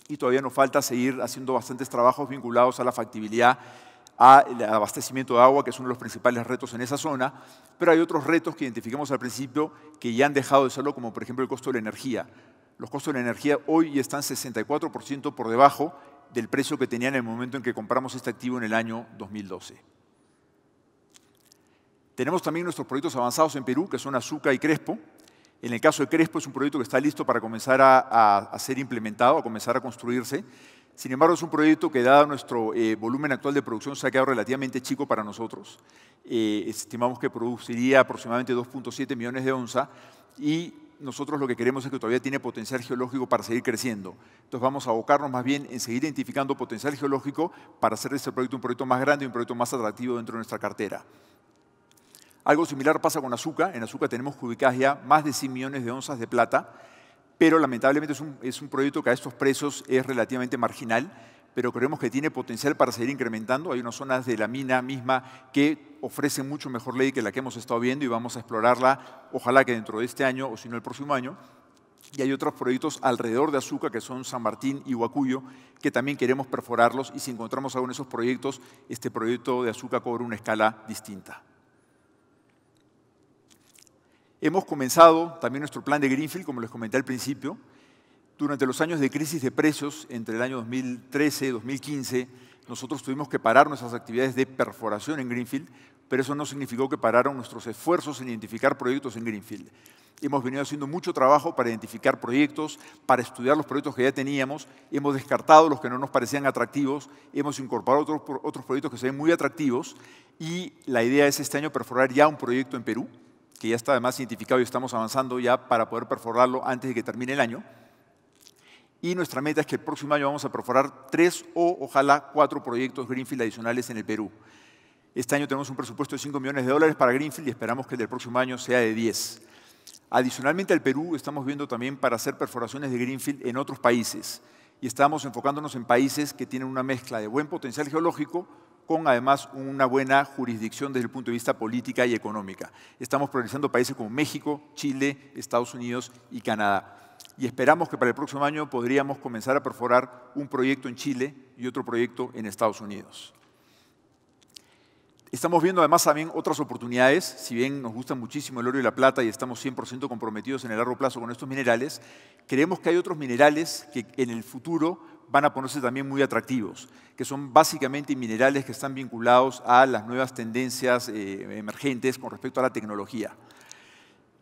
y todavía nos falta seguir haciendo bastantes trabajos vinculados a la factibilidad al abastecimiento de agua, que es uno de los principales retos en esa zona, pero hay otros retos que identificamos al principio que ya han dejado de serlo, como por ejemplo el costo de la energía. Los costos de la energía hoy están 64% por debajo del precio que tenían en el momento en que compramos este activo en el año 2012. Tenemos también nuestros proyectos avanzados en Perú, que son Azúcar y Crespo, en el caso de Crespo es un proyecto que está listo para comenzar a, ser implementado, a comenzar a construirse. Sin embargo, es un proyecto que, dado nuestro eh, volumen actual de producción, se ha quedado relativamente chico para nosotros. Eh, estimamos que produciría aproximadamente 2.7 millones de onzas y nosotros lo que queremos es que todavía tiene potencial geológico para seguir creciendo. Entonces vamos a abocarnos más bien en seguir identificando potencial geológico para hacer de este proyecto un proyecto más grande y un proyecto más atractivo dentro de nuestra cartera. Algo similar pasa con azúcar. En azúcar tenemos ubicadas ya más de 100 millones de onzas de plata, pero lamentablemente es un, proyecto que a estos precios es relativamente marginal, pero creemos que tiene potencial para seguir incrementando. Hay unas zonas de la mina misma que ofrecen mucho mejor ley que la que hemos estado viendo y vamos a explorarla, ojalá que dentro de este año o si no el próximo año. Y hay otros proyectos alrededor de Azúcar, que son San Martín y Huacuyo, que también queremos perforarlos y si encontramos alguno de esos proyectos, este proyecto de Azúcar cobra una escala distinta. Hemos comenzado también nuestro plan de Greenfield, como les comenté al principio. Durante los años de crisis de precios, entre el año 2013 y 2015, nosotros tuvimos que parar nuestras actividades de perforación en Greenfield, pero eso no significó que pararon nuestros esfuerzos en identificar proyectos en Greenfield. Hemos venido haciendo mucho trabajo para identificar proyectos, para estudiar los proyectos que ya teníamos, hemos descartado los que no nos parecían atractivos, hemos incorporado otros, otros proyectos que se ven muy atractivos y la idea es este año perforar ya un proyecto en Perú, que ya está además identificado y estamos avanzando ya para poder perforarlo antes de que termine el año. Y nuestra meta es que el próximo año vamos a perforar tres o ojalá cuatro proyectos Greenfield adicionales en el Perú. Este año tenemos un presupuesto de 5 millones de dólares para Greenfield y esperamos que el del próximo año sea de 10. Adicionalmente al Perú estamos viendo también para hacer perforaciones de Greenfield en otros países y estamos enfocándonos en países que tienen una mezcla de buen potencial geológico con además una buena jurisdicción desde el punto de vista política y económica. Estamos progresando países como México, Chile, Estados Unidos y Canadá. Y esperamos que para el próximo año podríamos comenzar a perforar un proyecto en Chile y otro proyecto en Estados Unidos. Estamos viendo además también otras oportunidades, si bien nos gusta muchísimo el oro y la plata y estamos 100% comprometidos en el largo plazo con estos minerales, creemos que hay otros minerales que en el futuro van a ponerse también muy atractivos, que son básicamente minerales que están vinculados a las nuevas tendencias eh, emergentes con respecto a la tecnología.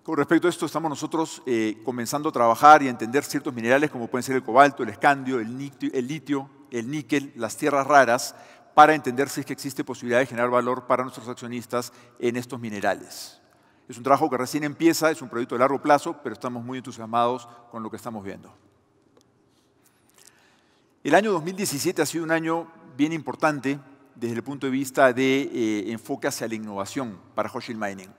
Con respecto a esto, estamos nosotros eh, comenzando a trabajar y a entender ciertos minerales como pueden ser el cobalto, el escandio, el, el litio, el níquel, las tierras raras, para entender si es que existe posibilidad de generar valor para nuestros accionistas en estos minerales. Es un trabajo que recién empieza, es un proyecto de largo plazo, pero estamos muy entusiasmados con lo que estamos viendo. El año 2017 ha sido un año bien importante desde el punto de vista de eh, enfoque hacia la innovación para Hochschild Mining.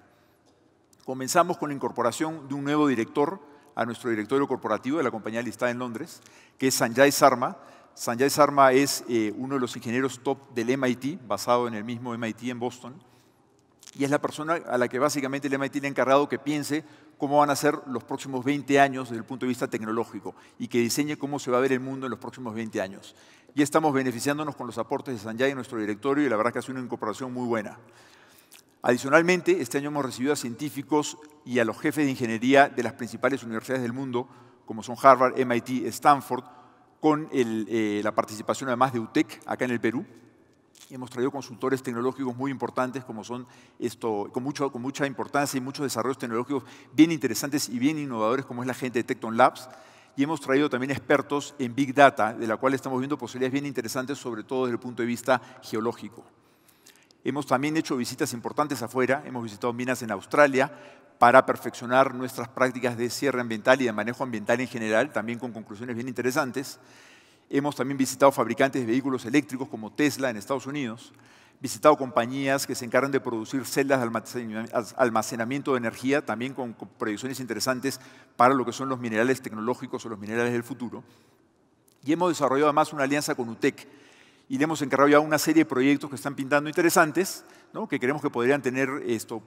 Comenzamos con la incorporación de un nuevo director a nuestro directorio corporativo de la compañía listada en Londres, que es Sanjay Sarma. Sanjay Sarma es eh, uno de los ingenieros top del MIT, basado en el mismo MIT en Boston y es la persona a la que básicamente el MIT le ha encargado que piense cómo van a ser los próximos 20 años desde el punto de vista tecnológico y que diseñe cómo se va a ver el mundo en los próximos 20 años. Y estamos beneficiándonos con los aportes de Sanjay en nuestro directorio y la verdad que hace una incorporación muy buena. Adicionalmente, este año hemos recibido a científicos y a los jefes de ingeniería de las principales universidades del mundo, como son Harvard, MIT, Stanford, con eh, la participación además de UTEC acá en el Perú, Hemos traído consultores tecnológicos muy importantes, como son esto, con, mucho, con mucha importancia y muchos desarrollos tecnológicos bien interesantes y bien innovadores, como es la gente de Tecton Labs. Y hemos traído también expertos en Big Data, de la cual estamos viendo posibilidades bien interesantes, sobre todo desde el punto de vista geológico. Hemos también hecho visitas importantes afuera, hemos visitado minas en Australia para perfeccionar nuestras prácticas de cierre ambiental y de manejo ambiental en general, también con conclusiones bien interesantes. Hemos también visitado fabricantes de vehículos eléctricos como Tesla en Estados Unidos, visitado compañías que se encargan de producir celdas de almacenamiento de energía, también con proyecciones interesantes para lo que son los minerales tecnológicos o los minerales del futuro. Y hemos desarrollado además una alianza con UTEC y le hemos encargado ya una serie de proyectos que están pintando interesantes que creemos que podrían tener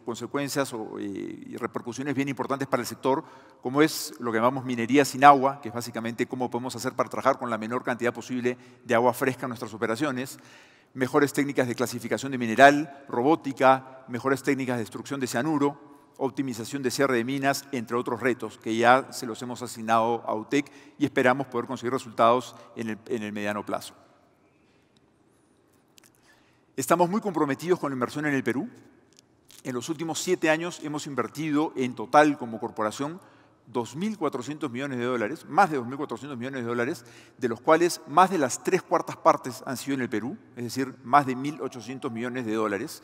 consecuencias o, eh, repercusiones bien importantes para el sector, como es lo que llamamos minería sin agua, que es básicamente cómo podemos hacer para trabajar con la menor cantidad posible de agua fresca en nuestras operaciones, mejores técnicas de clasificación de mineral, robótica, mejores técnicas de destrucción de cianuro, optimización de cierre de minas, entre otros retos que ya se los hemos asignado a UTEC y esperamos poder conseguir resultados en el mediano plazo. Estamos muy comprometidos con la inversión en el Perú. En los últimos siete años hemos invertido en total como corporación 2.400 millones de dólares, más de 2.400 millones de dólares, de los cuales más de las tres cuartas partes han sido en el Perú, es decir, más de 1.800 millones de dólares,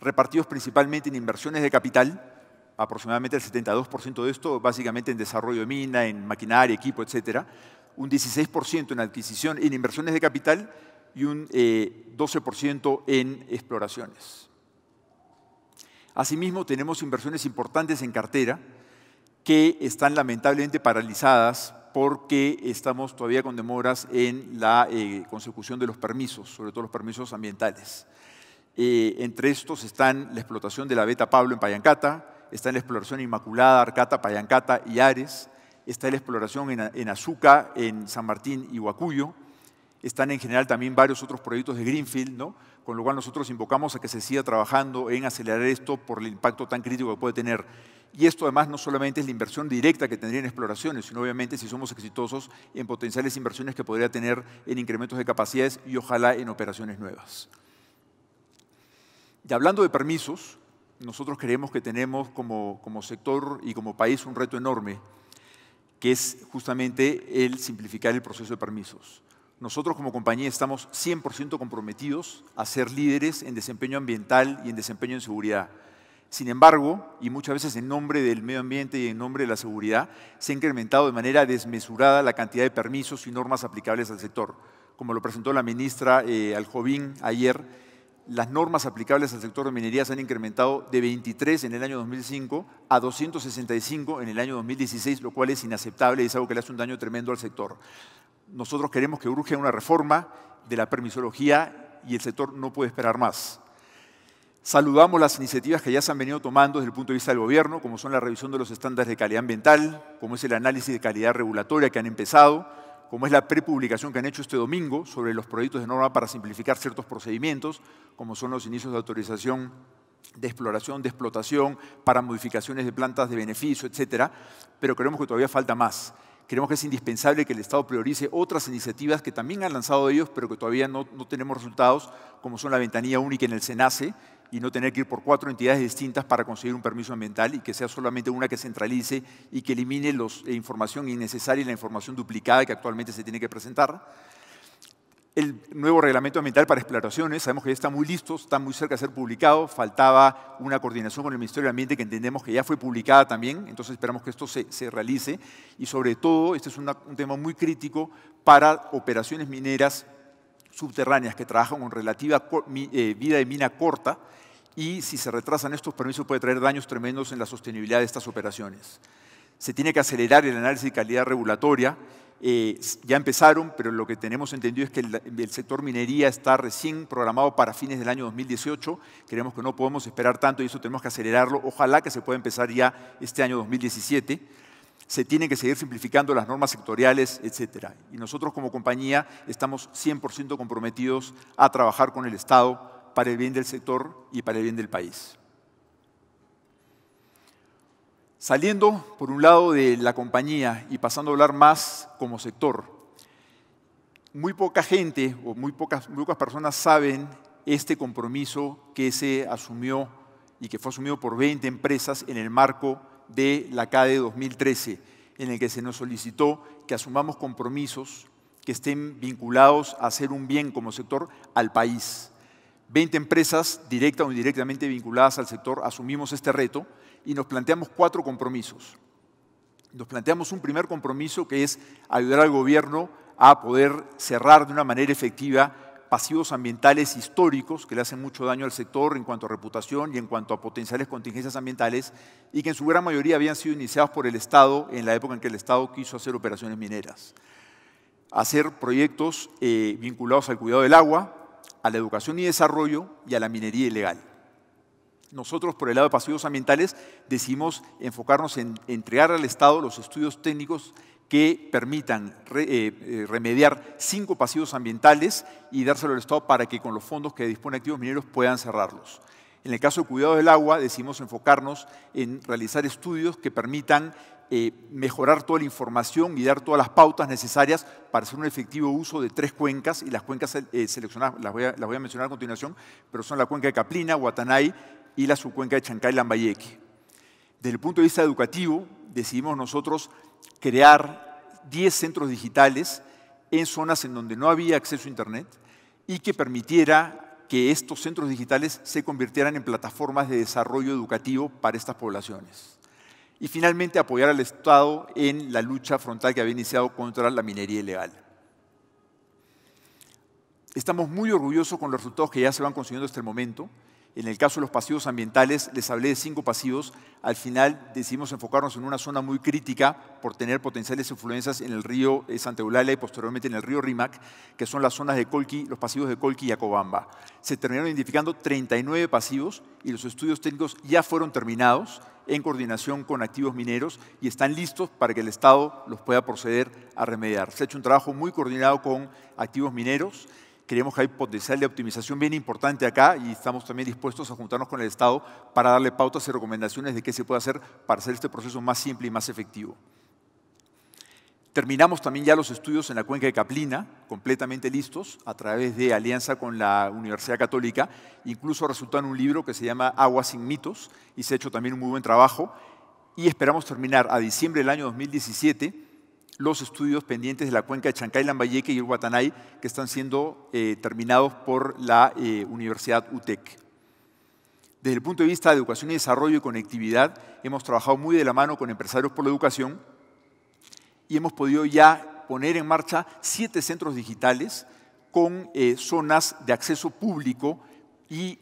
repartidos principalmente en inversiones de capital, aproximadamente el 72% de esto básicamente en desarrollo de mina, en maquinaria, equipo, etcétera. Un 16% en adquisición, en inversiones de capital y un 12% eh, en exploraciones. Asimismo, tenemos inversiones importantes en cartera que están lamentablemente paralizadas porque estamos todavía con demoras en la eh, consecución de los permisos, sobre todo los permisos ambientales. Eh, entre estos están la explotación de la Beta Pablo en Payancata, está la exploración Inmaculada, Arcata, Payancata y Ares, está la exploración en, en Azuca, en San Martín y Huacuyo, están en general también varios otros proyectos de Greenfield, con lo cual nosotros invocamos a que se siga trabajando en acelerar esto por el impacto tan crítico que puede tener. Y esto además no solamente es la inversión directa que tendría en exploraciones, sino obviamente si somos exitosos en potenciales inversiones que podría tener en incrementos de capacidades y ojalá en operaciones nuevas. Y hablando de permisos, nosotros creemos que tenemos como, como sector y como país un reto enorme, que es justamente el simplificar el proceso de permisos. Nosotros como compañía estamos 100% comprometidos a ser líderes en desempeño ambiental y en desempeño en seguridad. Sin embargo, y muchas veces en nombre del medio ambiente y en nombre de la seguridad, se ha incrementado de manera desmesurada la cantidad de permisos y normas aplicables al sector. Como lo presentó la ministra eh, Aljovín ayer, las normas aplicables al sector de minería se han incrementado de 23 en el año 2005 a 265 en el año 2016, lo cual es inaceptable y es algo que le hace un daño tremendo al sector. Nosotros queremos que urge una reforma de la permisología y el sector no puede esperar más. Saludamos las iniciativas que ya se han venido tomando desde el punto de vista del gobierno, como son la revisión de los estándares de calidad ambiental, como es el análisis de calidad regulatoria que han empezado, como es la prepublicación que han hecho este domingo sobre los proyectos de norma para simplificar ciertos procedimientos, como son los inicios de autorización de exploración, de explotación, para modificaciones de plantas de beneficio, etcétera, pero creemos que todavía falta más. Creemos que es indispensable que el Estado priorice otras iniciativas que también han lanzado ellos, pero que todavía no, tenemos resultados, como son la ventanilla única en el SENACE, y no tener que ir por cuatro entidades distintas para conseguir un permiso ambiental y que sea solamente una que centralice y que elimine la información innecesaria y la información duplicada que actualmente se tiene que presentar el nuevo reglamento ambiental para exploraciones, sabemos que ya está muy listo, está muy cerca de ser publicado, faltaba una coordinación con el Ministerio de Ambiente que entendemos que ya fue publicada también, entonces esperamos que esto se, realice y sobre todo, este es un tema muy crítico para operaciones mineras subterráneas que trabajan con relativa eh, vida de mina corta y si se retrasan estos permisos puede traer daños tremendos en la sostenibilidad de estas operaciones. Se tiene que acelerar el análisis de calidad regulatoria eh, ya empezaron, pero lo que tenemos entendido es que el, el, sector minería está recién programado para fines del año 2018. Creemos que no podemos esperar tanto y eso tenemos que acelerarlo. Ojalá que se pueda empezar ya este año 2017. Se tienen que seguir simplificando las normas sectoriales, etc. Y nosotros como compañía estamos 100% comprometidos a trabajar con el Estado para el bien del sector y para el bien del país. Saliendo, por un lado, de la compañía y pasando a hablar más como sector, muy poca gente o muy pocas, personas saben este compromiso que se asumió y que fue asumido por 20 empresas en el marco de la CADE 2013, en el que se nos solicitó que asumamos compromisos que estén vinculados a hacer un bien como sector al país. 20 empresas directa o indirectamente vinculadas al sector asumimos este reto y nos planteamos cuatro compromisos. Nos planteamos un primer compromiso que es ayudar al gobierno a poder cerrar de una manera efectiva pasivos ambientales históricos que le hacen mucho daño al sector en cuanto a reputación y en cuanto a potenciales contingencias ambientales y que en su gran mayoría habían sido iniciados por el Estado en la época en que el Estado quiso hacer operaciones mineras. Hacer proyectos eh, vinculados al cuidado del agua, a la educación y desarrollo y a la minería ilegal. Nosotros, por el lado de pasivos ambientales, decidimos enfocarnos en entregar al Estado los estudios técnicos que permitan eh, eh, remediar cinco pasivos ambientales y dárselo al Estado para que con los fondos que dispone Activos Mineros puedan cerrarlos. En el caso de cuidado del agua, decidimos enfocarnos en realizar estudios que permitan eh, mejorar toda la información y dar todas las pautas necesarias para hacer un efectivo uso de tres cuencas, y las cuencas seleccionadas las voy, a, las voy, a, mencionar a continuación, pero son la cuenca de Caplina, Guatanay y la subcuenca de Chancay-Lambayeque. Desde el punto de vista educativo, decidimos nosotros crear 10 centros digitales en zonas en donde no había acceso a Internet y que permitiera que estos centros digitales se convirtieran en plataformas de desarrollo educativo para estas poblaciones. Y finalmente apoyar al Estado en la lucha frontal que había iniciado contra la minería ilegal. Estamos muy orgullosos con los resultados que ya se van consiguiendo hasta el momento en el caso de los pasivos ambientales, les hablé de cinco pasivos. Al final decidimos enfocarnos en una zona muy crítica por tener potenciales influencias en el río eh, Santa Eulalia y posteriormente en el río Rímac, que son las zonas de Colqui, los pasivos de Colqui y Acobamba. Se terminaron identificando 39 pasivos y los estudios técnicos ya fueron terminados en coordinación con activos mineros y están listos para que el Estado los pueda proceder a remediar. Se ha hecho un trabajo muy coordinado con activos mineros creemos que hay potencial de optimización bien importante acá y estamos también dispuestos a juntarnos con el Estado para darle pautas y recomendaciones de qué se puede hacer para hacer este proceso más simple y más efectivo. Terminamos también ya los estudios en la cuenca de Caplina, completamente listos, a través de alianza con la Universidad Católica. Incluso resultó en un libro que se llama Aguas sin mitos y se ha hecho también un muy buen trabajo. Y esperamos terminar a diciembre del año 2017 los estudios pendientes de la cuenca de Chancay, Lambayeque y Guatanay que están siendo eh, terminados por la eh, Universidad UTEC. Desde el punto de vista de educación y desarrollo y conectividad, hemos trabajado muy de la mano con empresarios por la educación y hemos podido ya poner en marcha siete centros digitales con eh, zonas de acceso público y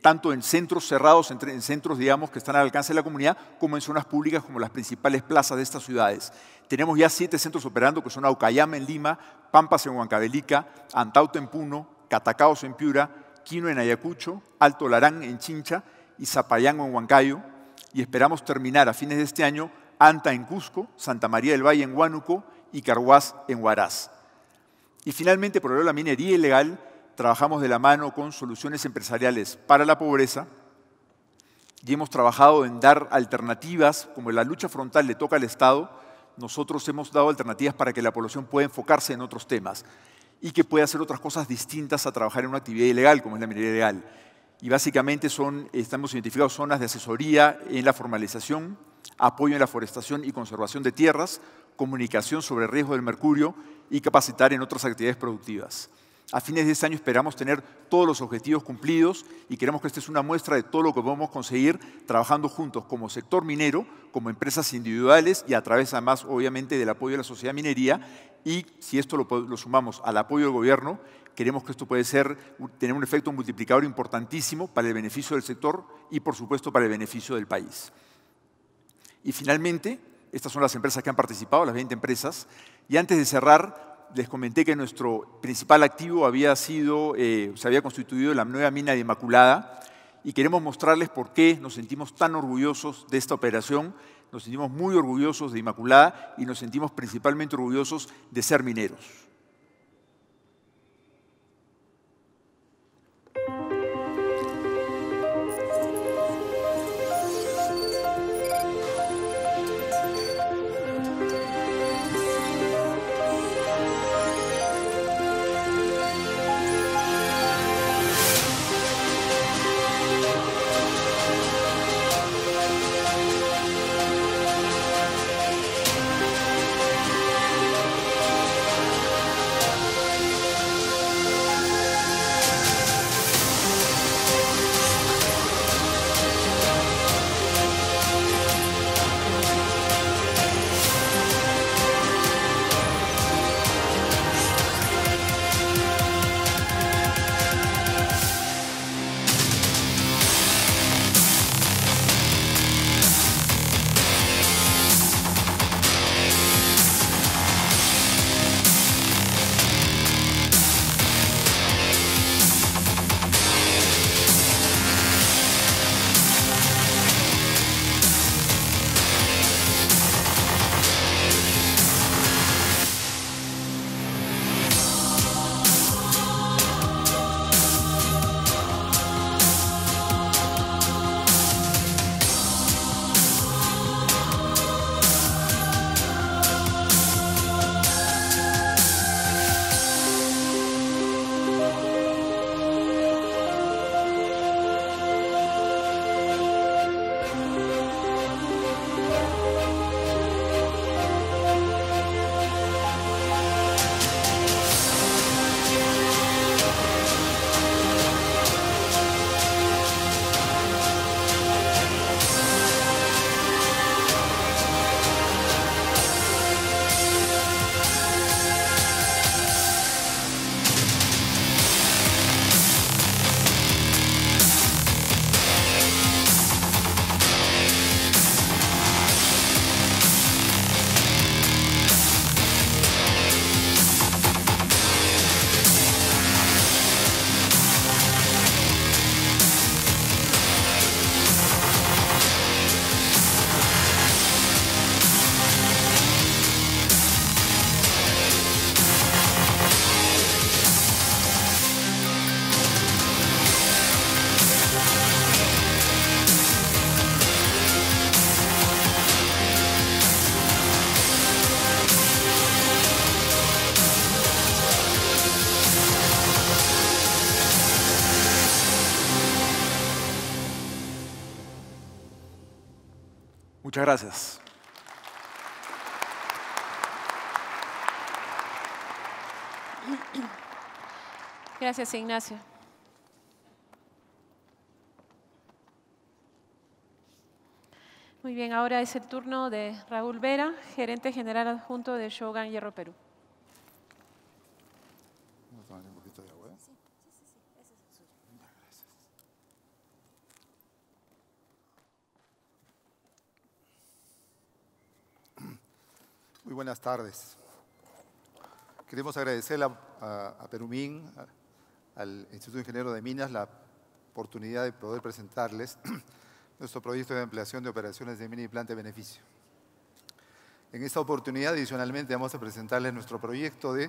tanto en centros cerrados, en, centros, digamos, que están al alcance de la comunidad, como en zonas públicas como las principales plazas de estas ciudades. Tenemos ya siete centros operando, que son Aucayama en Lima, Pampas en Huancavelica, Antauta en Puno, Catacaos en Piura, Quino en Ayacucho, Alto Larán en Chincha y Zapayango en Huancayo, y esperamos terminar a fines de este año Anta en Cusco, Santa María del Valle en Huánuco y Carhuaz en Huaraz. Y finalmente, por lo de la minería ilegal, trabajamos de la mano con soluciones empresariales para la pobreza y hemos trabajado en dar alternativas, como la lucha frontal le toca al Estado, nosotros hemos dado alternativas para que la población pueda enfocarse en otros temas y que pueda hacer otras cosas distintas a trabajar en una actividad ilegal, como es la minería ilegal. Y básicamente son, estamos identificando zonas de asesoría en la formalización, apoyo en la forestación y conservación de tierras, comunicación sobre riesgo del mercurio y capacitar en otras actividades productivas. A fines de este año esperamos tener todos los objetivos cumplidos y queremos que esta es una muestra de todo lo que podemos conseguir trabajando juntos como sector minero, como empresas individuales y a través además obviamente del apoyo de la sociedad minería y si esto lo, sumamos al apoyo del gobierno, queremos que esto puede ser, tener un efecto multiplicador importantísimo para el beneficio del sector y por supuesto para el beneficio del país. Y finalmente, estas son las empresas que han participado, las 20 empresas, y antes de cerrar les comenté que nuestro principal activo había sido, eh, se había constituido la nueva mina de Inmaculada y queremos mostrarles por qué nos sentimos tan orgullosos de esta operación, nos sentimos muy orgullosos de Inmaculada y nos sentimos principalmente orgullosos de ser mineros. Muchas gracias. Gracias, Ignacio. Muy bien, ahora es el turno de Raúl Vera, gerente general adjunto de Shogun Hierro Perú. Muy buenas tardes. Queremos agradecer a, Perumín, al Instituto Ingeniero de Minas, la oportunidad de poder presentarles nuestro proyecto de ampliación de operaciones de mini planta de beneficio. En esta oportunidad, adicionalmente, vamos a presentarles nuestro proyecto de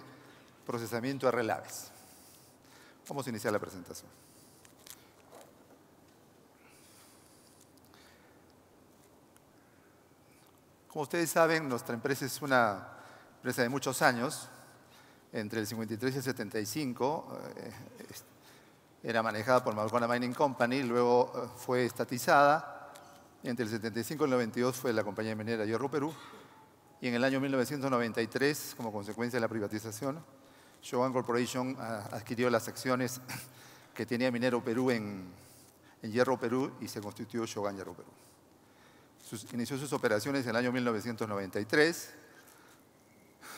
procesamiento de relaves. Vamos a iniciar la presentación. Como ustedes saben, nuestra empresa es una empresa de muchos años. Entre el 53 y el 75 eh, era manejada por Marcona Mining Company, luego eh, fue estatizada. Entre el 75 y el 92 fue la compañía minera Hierro Perú. Y en el año 1993, como consecuencia de la privatización, Shogun Corporation ah, adquirió las acciones que tenía Minero Perú en, en Hierro Perú y se constituyó Shogun Hierro Perú inició sus operaciones en el año 1993.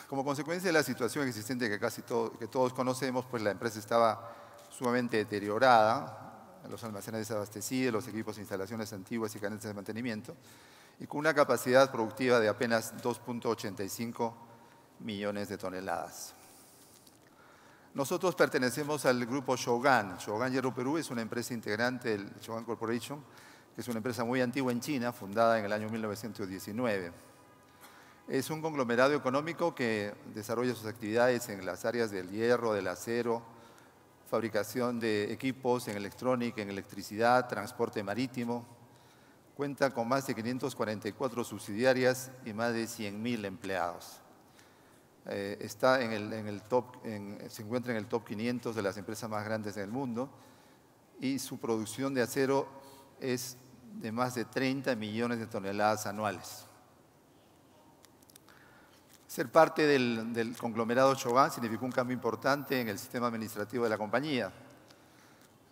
Como consecuencia de la situación existente que casi todos conocemos, pues la empresa estaba sumamente deteriorada, los almacenes desabastecidos, los equipos, instalaciones antiguas y carencias de mantenimiento, y con una capacidad productiva de apenas 2.85 millones de toneladas. Nosotros pertenecemos al grupo Shogun. Shogun Yeru Perú es una empresa integrante del Shogun Corporation, que es una empresa muy antigua en China, fundada en el año 1919. Es un conglomerado económico que desarrolla sus actividades en las áreas del hierro, del acero, fabricación de equipos en electrónica, en electricidad, transporte marítimo. Cuenta con más de 544 subsidiarias y más de 100.000 empleados. Eh, está en el, en el top, se encuentra en el top 500 de las empresas más grandes del mundo y su producción de acero es de más de 30 millones de toneladas anuales. Ser parte del, conglomerado Shogun significó un cambio importante en el sistema administrativo de la compañía.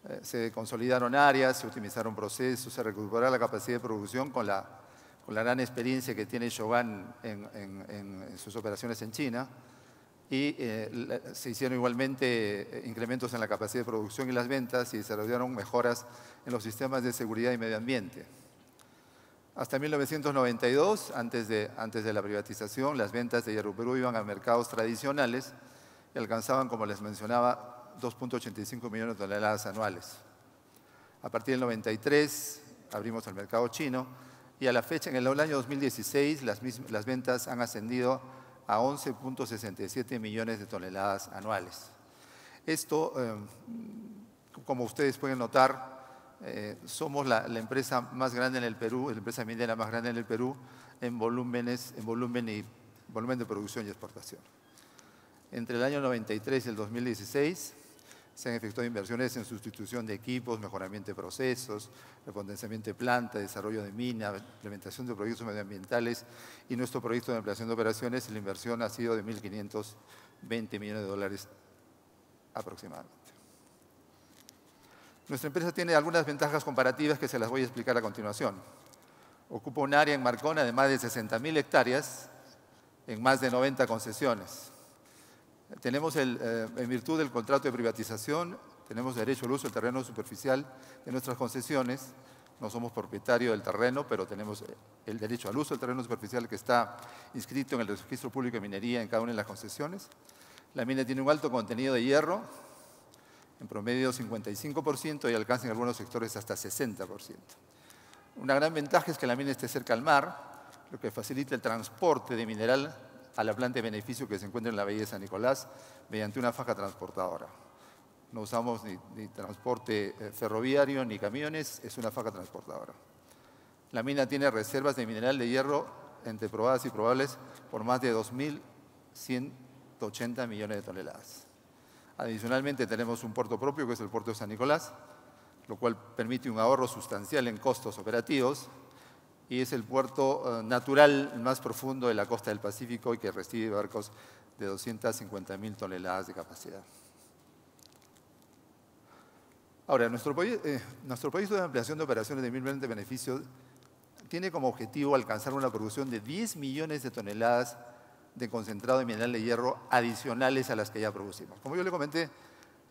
Eh, se consolidaron áreas, se optimizaron procesos, se recuperó la capacidad de producción con la, gran experiencia que tiene Shogun en sus operaciones en China y eh, se hicieron igualmente eh, incrementos en la capacidad de producción y las ventas y desarrollaron mejoras en los sistemas de seguridad y medio ambiente. Hasta 1992, antes de, antes de la privatización, las ventas de Perú iban a mercados tradicionales y alcanzaban, como les mencionaba, 2.85 millones de toneladas anuales. A partir del 93 abrimos el mercado chino y a la fecha, en el año 2016, las, las ventas han ascendido a 11.67 millones de toneladas anuales. Esto, eh, como ustedes pueden notar, eh, somos la, empresa más grande en el Perú, la empresa minera más grande en el Perú en volúmenes, en volumen y volumen de producción y exportación. Entre el año 93 y el 2016 se han efectuado inversiones en sustitución de equipos, mejoramiento de procesos, repotenciamiento de planta, desarrollo de minas, implementación de proyectos medioambientales y nuestro proyecto de ampliación de operaciones, la inversión ha sido de 1.520 millones de dólares aproximadamente. Nuestra empresa tiene algunas ventajas comparativas que se las voy a explicar a continuación. Ocupa un área en Marcona de más de 60.000 hectáreas en más de 90 concesiones. Tenemos, el, eh, en virtud del contrato de privatización, tenemos derecho al uso del terreno superficial de nuestras concesiones. No somos propietarios del terreno, pero tenemos eh, el derecho al uso del terreno superficial que está inscrito en el Registro Público de Minería en cada una de las concesiones. La mina tiene un alto contenido de hierro, en promedio 55% y alcanza en algunos sectores hasta 60%. Una gran ventaja es que la mina esté cerca al mar, lo que facilita el transporte de mineral a la planta de beneficio que se encuentra en la Bahía de San Nicolás mediante una faja transportadora. No usamos ni, ni transporte eh, ferroviario ni camiones, es una faja transportadora. La mina tiene reservas de mineral de hierro entre probadas y probables por más de 2.180 millones de toneladas. Adicionalmente tenemos un puerto propio, que es el puerto de San Nicolás, lo cual permite un ahorro sustancial en costos operativos y es el puerto eh, natural más profundo de la costa del Pacífico y que recibe barcos de 250.000 toneladas de capacidad. Ahora, nuestro, eh, nuestro, proyecto de ampliación de operaciones de de beneficios tiene como objetivo alcanzar una producción de 10 millones de toneladas de concentrado de mineral de hierro adicionales a las que ya producimos. Como yo le comenté,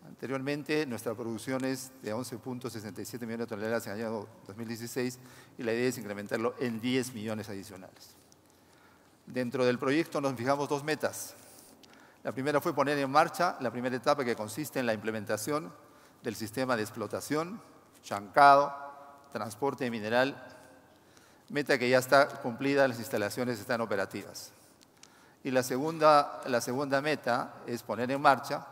Anteriormente, nuestra producción es de 11.67 millones de toneladas en el año 2016 y la idea es incrementarlo en 10 millones adicionales. Dentro del proyecto nos fijamos dos metas. La primera fue poner en marcha la primera etapa que consiste en la implementación del sistema de explotación, chancado, transporte de mineral, meta que ya está cumplida, las instalaciones están operativas. Y la segunda, la segunda meta es poner en marcha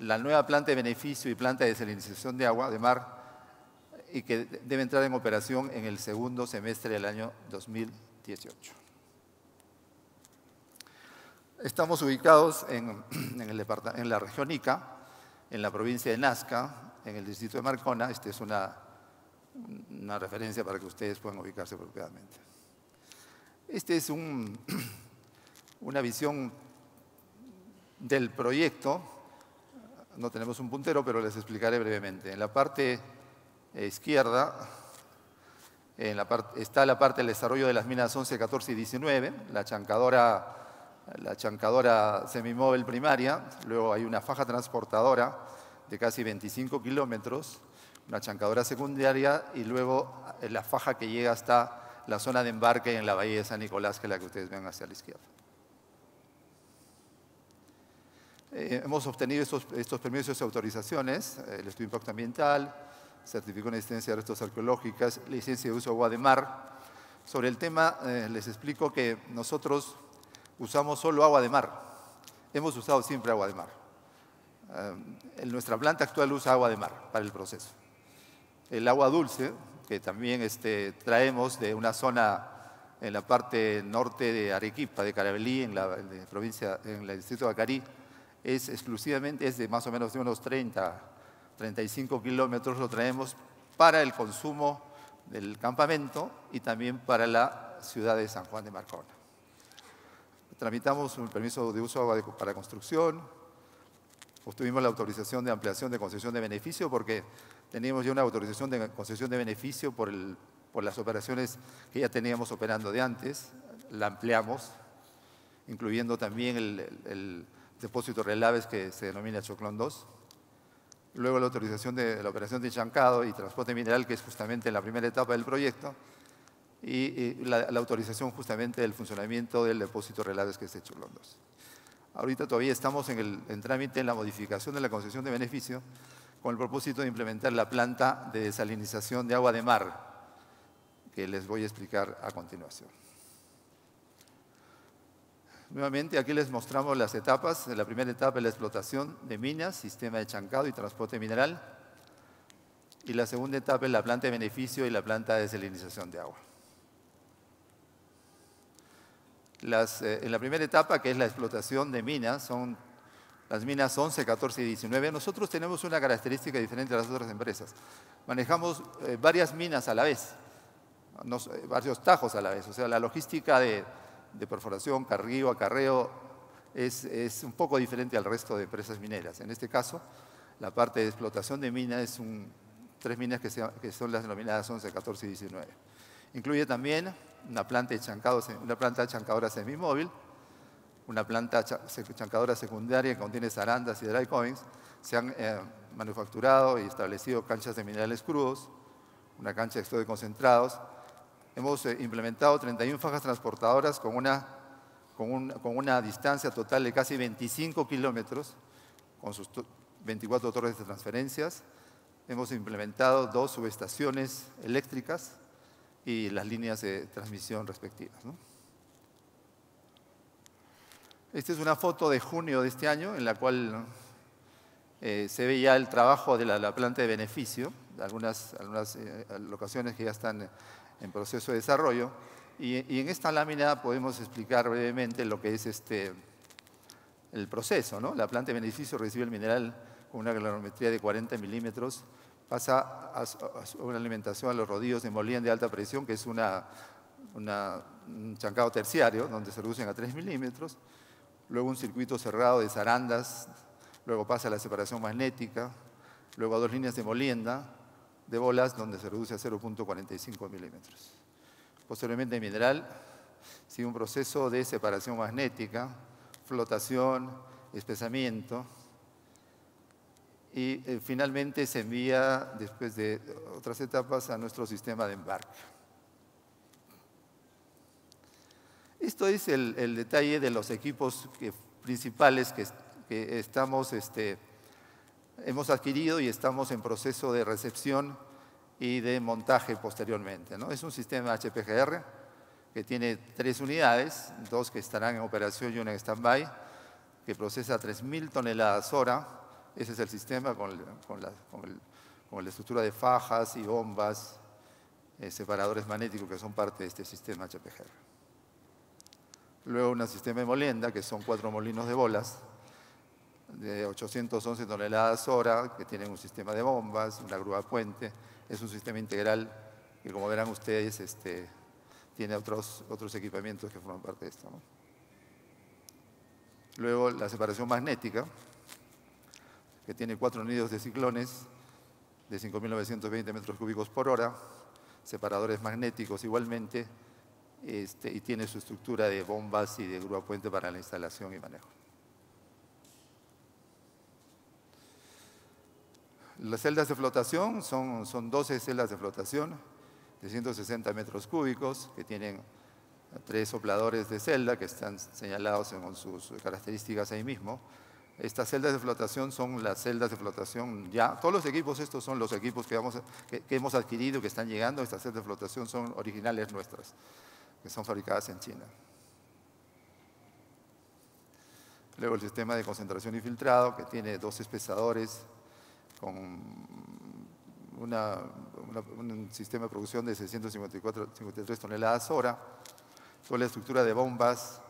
la nueva planta de beneficio y planta de desalinización de agua de mar y que debe entrar en operación en el segundo semestre del año 2018. Estamos ubicados en, la región Ica, en la provincia de Nazca, en el distrito de Marcona. Esta es una, referencia para que ustedes puedan ubicarse propiamente. Esta es una visión del proyecto no tenemos un puntero, pero les explicaré brevemente. En la parte eh, izquierda está la parte del desarrollo de las minas 11, 14 y 19, la chancadora, la chancadora semimóvil primaria, luego hay una faja transportadora de casi 25 kilómetros, una chancadora secundaria y luego eh, la faja que llega hasta la zona de embarque en la bahía de San Nicolás, que es la que ustedes ven hacia la izquierda. Eh, hemos obtenido estos, permisos y autorizaciones, eh, el estudio de impacto ambiental, certificó la existencia de restos arqueológicas, licencia de uso de agua de mar. Sobre el tema eh, les explico que nosotros usamos solo agua de mar. Hemos usado siempre agua de mar. nuestra planta actual usa agua de mar para el proceso. El agua dulce, que también este, traemos de una zona en la parte norte de Arequipa, de Carabelí, en la, provincia, en el distrito de Acarí, es exclusivamente, es de más o menos de unos 30, 35 kilómetros, lo traemos para el consumo del campamento y también para la ciudad de San Juan de Marcona. Tramitamos un permiso de uso para construcción, obtuvimos la autorización de ampliación de concesión de beneficio porque teníamos ya una autorización de concesión de beneficio por, por las operaciones que ya teníamos operando de antes, la ampliamos, incluyendo también el, depósito relaves que se denomina Choclón 2. Luego la autorización de la operación de chancado y transporte mineral, que es justamente la primera etapa del proyecto. Y, la, autorización justamente del funcionamiento del depósito relaves que es de Choclón 2. Ahorita todavía estamos en, el, en trámite en la modificación de la concesión de beneficio con el propósito de implementar la planta de desalinización de agua de mar, que les voy a explicar a continuación. Nuevamente, aquí les mostramos las etapas. La primera etapa es la explotación de minas, sistema de chancado y transporte mineral. Y la segunda etapa es la planta de beneficio y la planta de desalinización de agua. Las, eh, en la primera etapa, que es la explotación de minas, son las minas 11, 14 y 19. Nosotros tenemos una característica diferente a las otras empresas. Manejamos eh, varias minas a la vez, eh, varios tajos a la vez. O sea, la logística de, de perforación, carguío, acarreo, es, es, un poco diferente al resto de empresas mineras. En este caso, la parte de explotación de minas es tres minas que, son las denominadas 11, 14 y 19. Incluye también una planta de una planta chancadora semimóvil, una planta chancadora secundaria que contiene zarandas y dry coins. Se han eh, manufacturado y establecido canchas de minerales crudos, una cancha de extracto de concentrados, Hemos eh, implementado 31 fajas transportadoras con una, con, con una distancia total de casi 25 kilómetros, con sus 24 torres de transferencias. Hemos implementado dos subestaciones eléctricas y las líneas de transmisión respectivas. Esta es una foto de junio de este año en la cual eh, se ve ya el trabajo de la, planta de beneficio, algunas, algunas eh, locaciones que ya están en proceso de desarrollo. Y, en esta lámina podemos explicar brevemente lo que es este, el proceso. La planta de beneficio recibe el mineral con una granometría de 40 milímetros, pasa a, una alimentación a los rodillos de molienda de alta presión, que es una, un chancado terciario, donde se reducen a 3 milímetros, luego un circuito cerrado de zarandas, luego pasa a la separación magnética, luego a dos líneas de molienda, de bolas donde se reduce a 0.45 milímetros. Posteriormente mineral sigue un proceso de separación magnética, flotación, espesamiento y eh, finalmente se envía después de otras etapas a nuestro sistema de embarque. Esto es el, detalle de los equipos principales que, estamos este, hemos adquirido y estamos en proceso de recepción y de montaje posteriormente. Es un sistema HPGR que tiene tres unidades, dos que estarán en operación y una en stand-by, que procesa 3.000 toneladas hora. Ese es el sistema con, la, estructura de fajas y bombas, eh, separadores magnéticos que son parte de este sistema HPGR. Luego un sistema de molienda, que son cuatro molinos de bolas, de 811 toneladas hora, que tienen un sistema de bombas, una grúa puente, es un sistema integral que como verán ustedes este, tiene otros, otros equipamientos que forman parte de esto. Luego la separación magnética, que tiene cuatro nidos de ciclones de 5.920 metros cúbicos por hora, separadores magnéticos igualmente, este, y tiene su estructura de bombas y de grúa puente para la instalación y manejo. Las celdas de flotación son, 12 celdas de flotación de 160 metros cúbicos que tienen tres sopladores de celda que están señalados con sus características ahí mismo. Estas celdas de flotación son las celdas de flotación ya. Todos los equipos, estos son los equipos que, vamos, hemos adquirido, que están llegando. Estas celdas de flotación son originales nuestras, que son fabricadas en China. Luego el sistema de concentración y filtrado, que tiene dos espesadores con una, un sistema de producción de 653 toneladas hora, toda la estructura de bombas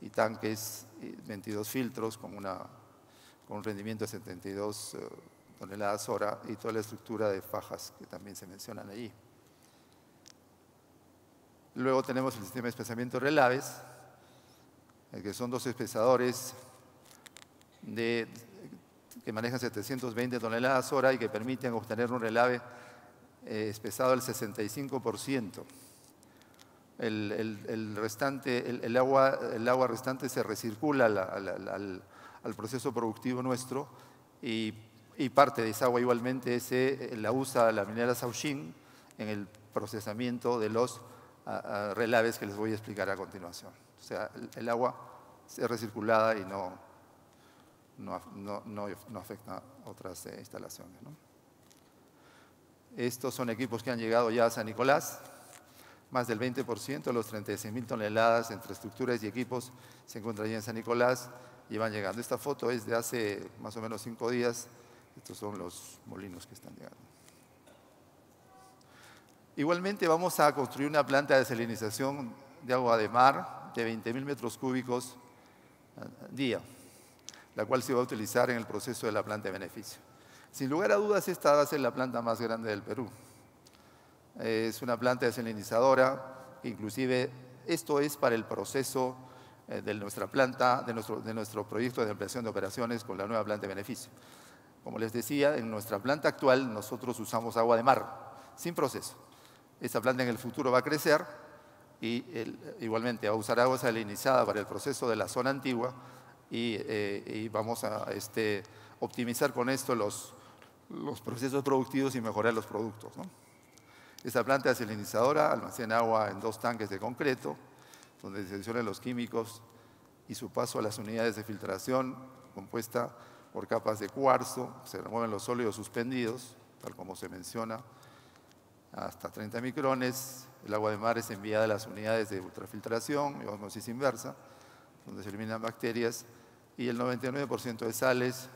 y tanques, 22 filtros con, una, con un rendimiento de 72 eh, toneladas hora y toda la estructura de fajas que también se mencionan allí. Luego tenemos el sistema de espesamiento relaves, eh, que son dos espesadores de que manejan 720 toneladas hora y que permiten obtener un relave eh, espesado al 65%. El, el, el restante, el agua, el, agua, restante se recircula al, al, al, proceso productivo nuestro y, y, parte de esa agua igualmente se eh, la usa la minera Sauchín en el procesamiento de los relaves que les voy a explicar a continuación. O sea, el agua es recirculada y no, no, afecta a otras eh, instalaciones. Estos son equipos que han llegado ya a San Nicolás. Más del 20% de los 36.000 toneladas entre estructuras y equipos se encuentran ya en San Nicolás y van llegando. Esta foto es de hace más o menos cinco días. Estos son los molinos que están llegando. Igualmente vamos a construir una planta de desalinización de agua de mar de 20.000 metros cúbicos al día la cual se va a utilizar en el proceso de la planta de beneficio. Sin lugar a dudas, esta va a ser la planta más grande del Perú. Es una planta desalinizadora, inclusive esto es para el proceso eh, de nuestra planta, de nuestro, proyecto de ampliación de operaciones con la nueva planta de beneficio. Como les decía, en nuestra planta actual nosotros usamos agua de mar, sin proceso. Esta planta en el futuro va a crecer y igualmente va a usar agua salinizada para el proceso de la zona antigua eh, y, vamos a este, optimizar con esto los, procesos productivos y mejorar los productos. Esta planta salinizadora almacena agua en dos tanques de concreto, donde se seleccionan los químicos y su paso a las unidades de filtración compuesta por capas de cuarzo, se remueven los sólidos suspendidos, tal como se menciona, hasta 30 micrones. El agua de mar es enviada a las unidades de ultrafiltración y osmosis inversa, donde se eliminan bacterias y el 99% de sales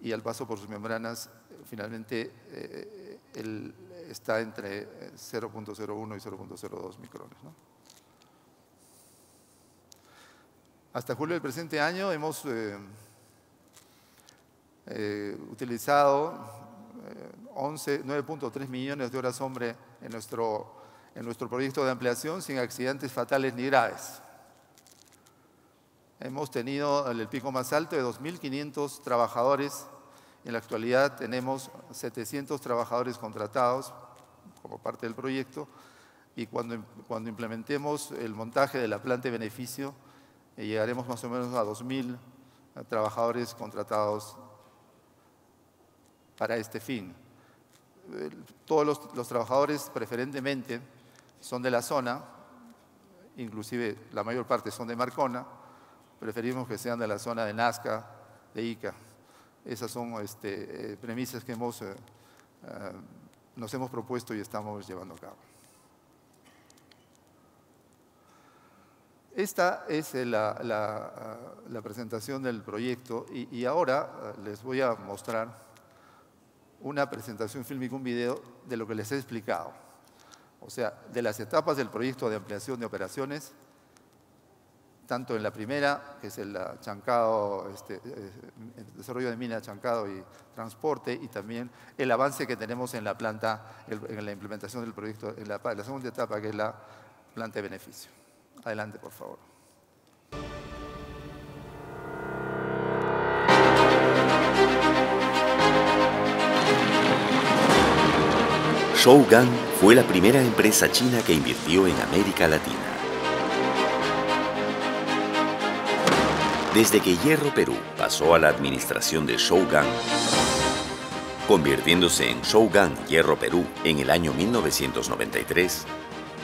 y al paso por sus membranas finalmente eh, está entre 0.01 y 0.02 micrones. Hasta julio del presente año hemos eh, eh, utilizado 9.3 eh, millones de horas hombre en nuestro, en nuestro proyecto de ampliación sin accidentes fatales ni graves. Hemos tenido el pico más alto de 2.500 trabajadores. En la actualidad tenemos 700 trabajadores contratados como parte del proyecto y cuando, implementemos el montaje de la planta de beneficio eh, llegaremos más o menos a 2.000 eh, trabajadores contratados para este fin. todos los trabajadores preferentemente son de la zona, inclusive la mayor parte son de Marcona, preferimos que sean de la zona de Nazca, de Ica. Esas son este, eh, premisas que hemos, eh, eh, nos hemos propuesto y estamos llevando a cabo. Esta es ah, la, presentación del proyecto y, y, ahora ah, les voy a mostrar una presentación fílmica, un video de lo que les he explicado. O sea, de las etapas del proyecto de ampliación de operaciones, tanto en la primera, que es el este, eh, desarrollo de minas, chancado y transporte, y también el avance que tenemos en la planta, en la implementación del proyecto, en la, en la segunda etapa, que es la planta de beneficio. Adelante, por favor. Shougang fue la primera empresa china que invirtió en América Latina Desde que Hierro Perú pasó a la administración de Shogun, convirtiéndose en Shogun Hierro Perú en el año 1993,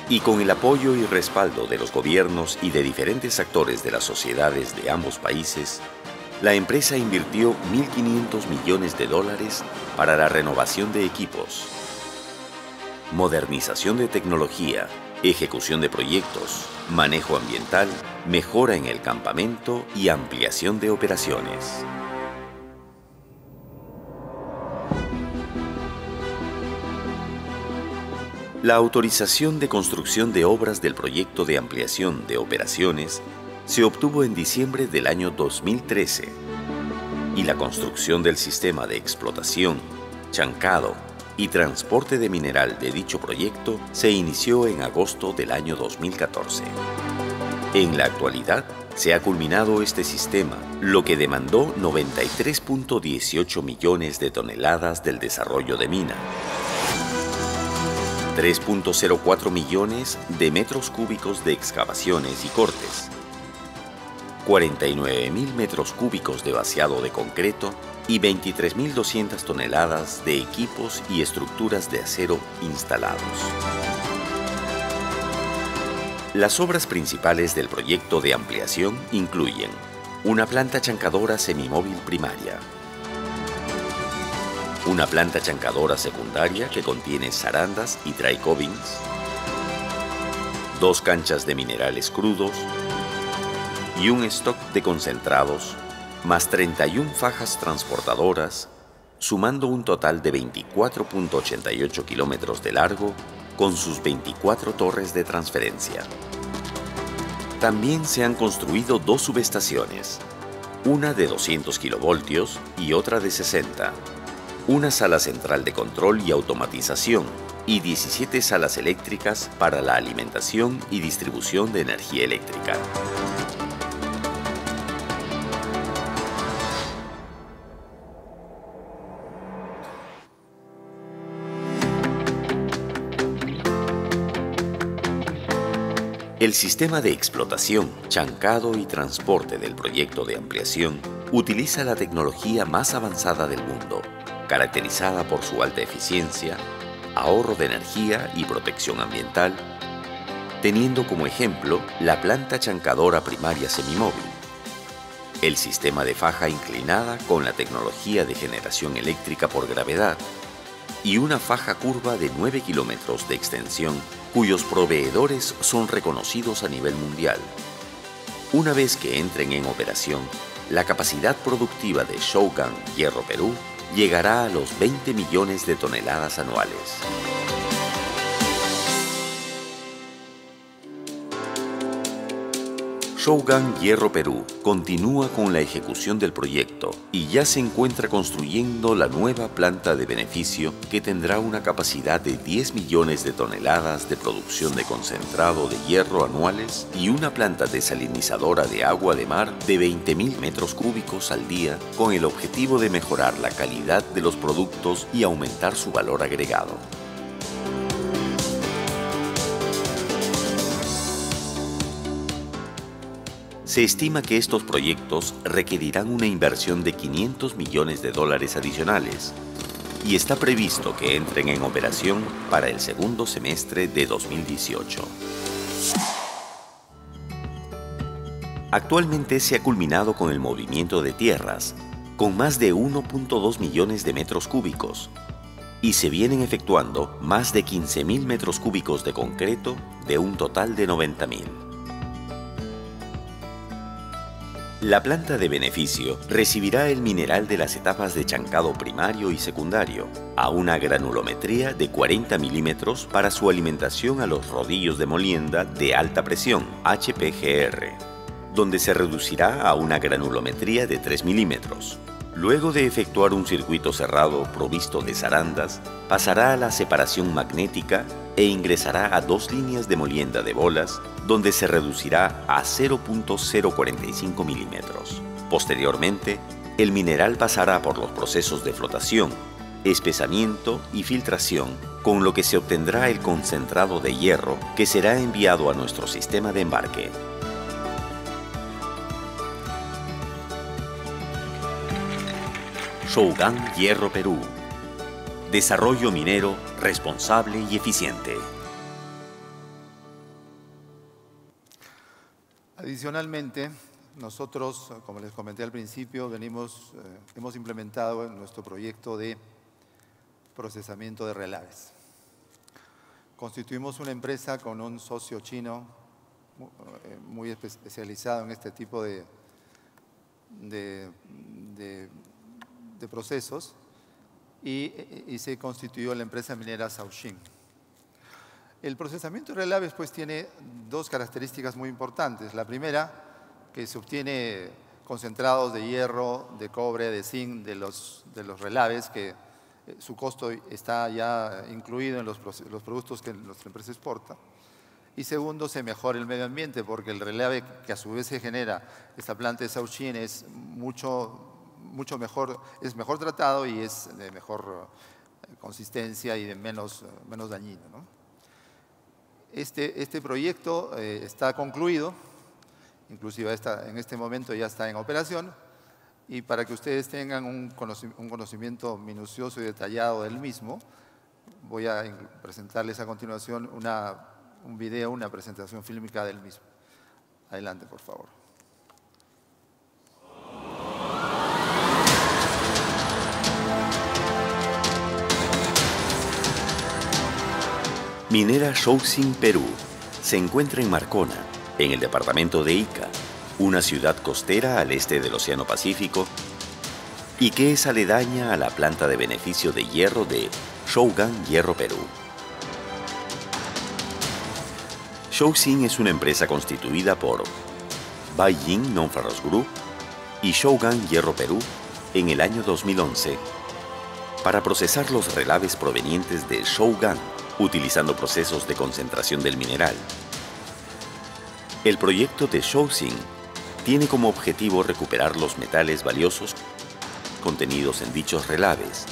y con el apoyo y respaldo de los gobiernos y de diferentes actores de las sociedades de ambos países, la empresa invirtió 1.500 millones de dólares para la renovación de equipos, modernización de tecnología, ejecución de proyectos, manejo ambiental mejora en el campamento y ampliación de operaciones. La autorización de construcción de obras del proyecto de ampliación de operaciones se obtuvo en diciembre del año 2013 y la construcción del sistema de explotación, chancado y transporte de mineral de dicho proyecto se inició en agosto del año 2014. En la actualidad, se ha culminado este sistema, lo que demandó 93.18 millones de toneladas del desarrollo de mina. 3.04 millones de metros cúbicos de excavaciones y cortes. 49.000 metros cúbicos de vaciado de concreto y 23.200 toneladas de equipos y estructuras de acero instalados. Las obras principales del proyecto de ampliación incluyen una planta chancadora semimóvil primaria, una planta chancadora secundaria que contiene zarandas y traicobins, dos canchas de minerales crudos y un stock de concentrados, más 31 fajas transportadoras, sumando un total de 24.88 kilómetros de largo con sus 24 torres de transferencia. También se han construido dos subestaciones, una de 200 kilovoltios y otra de 60, una sala central de control y automatización y 17 salas eléctricas para la alimentación y distribución de energía eléctrica. El sistema de explotación, chancado y transporte del proyecto de ampliación utiliza la tecnología más avanzada del mundo, caracterizada por su alta eficiencia, ahorro de energía y protección ambiental, teniendo como ejemplo la planta chancadora primaria semimóvil, el sistema de faja inclinada con la tecnología de generación eléctrica por gravedad y una faja curva de 9 kilómetros de extensión cuyos proveedores son reconocidos a nivel mundial. Una vez que entren en operación, la capacidad productiva de Shogun Hierro Perú llegará a los 20 millones de toneladas anuales. Shogun Hierro Perú continúa con la ejecución del proyecto y ya se encuentra construyendo la nueva planta de beneficio que tendrá una capacidad de 10 millones de toneladas de producción de concentrado de hierro anuales y una planta desalinizadora de agua de mar de 20.000 metros cúbicos al día con el objetivo de mejorar la calidad de los productos y aumentar su valor agregado. Se estima que estos proyectos requerirán una inversión de 500 millones de dólares adicionales y está previsto que entren en operación para el segundo semestre de 2018. Actualmente se ha culminado con el movimiento de tierras, con más de 1.2 millones de metros cúbicos, y se vienen efectuando más de 15.000 metros cúbicos de concreto de un total de 90.000. La planta de beneficio recibirá el mineral de las etapas de chancado primario y secundario, a una granulometría de 40 milímetros para su alimentación a los rodillos de molienda de alta presión, HPGR, donde se reducirá a una granulometría de 3 milímetros. Luego de efectuar un circuito cerrado provisto de zarandas, pasará a la separación magnética e ingresará a dos líneas de molienda de bolas, donde se reducirá a 0.045 milímetros. Posteriormente, el mineral pasará por los procesos de flotación, espesamiento y filtración, con lo que se obtendrá el concentrado de hierro que será enviado a nuestro sistema de embarque. Shogun Hierro Perú. Desarrollo minero responsable y eficiente. Adicionalmente, nosotros, como les comenté al principio, venimos, eh, hemos implementado nuestro proyecto de procesamiento de relaves. Constituimos una empresa con un socio chino eh, muy especializado en este tipo de, de de procesos y, se constituyó la empresa minera Sauxin. El procesamiento de relaves pues tiene dos características muy importantes. La primera, que se obtiene concentrados de hierro, de cobre, de zinc, de los, de los relaves, que eh, su costo está ya incluido en los, los productos que nuestra empresa exporta. Y segundo, se mejora el medio ambiente, porque el relave que a su vez se genera esta planta de Sauchín es mucho mucho mejor, es mejor tratado y es de mejor eh, consistencia y de menos, eh, menos dañino. Este, este, proyecto eh, está concluido, inclusive está, en este momento ya está en operación, y para que ustedes tengan un conocimiento, minucioso y detallado del mismo, voy a presentarles a continuación una, un video, una presentación fílmica del mismo. Adelante, por favor. Minera Shouxing Perú, se encuentra en Marcona, en el departamento de Ica, una ciudad costera al este del Océano Pacífico y que es aledaña a la planta de beneficio de hierro de Shougan Hierro Perú. Shouxing es una empresa constituida por Beijing Nonferrous Group y Shougan Hierro Perú en el año 2011 para procesar los relaves provenientes de Shougan, utilizando procesos de concentración del mineral. El proyecto de Shouxing tiene como objetivo recuperar los metales valiosos contenidos en dichos relaves,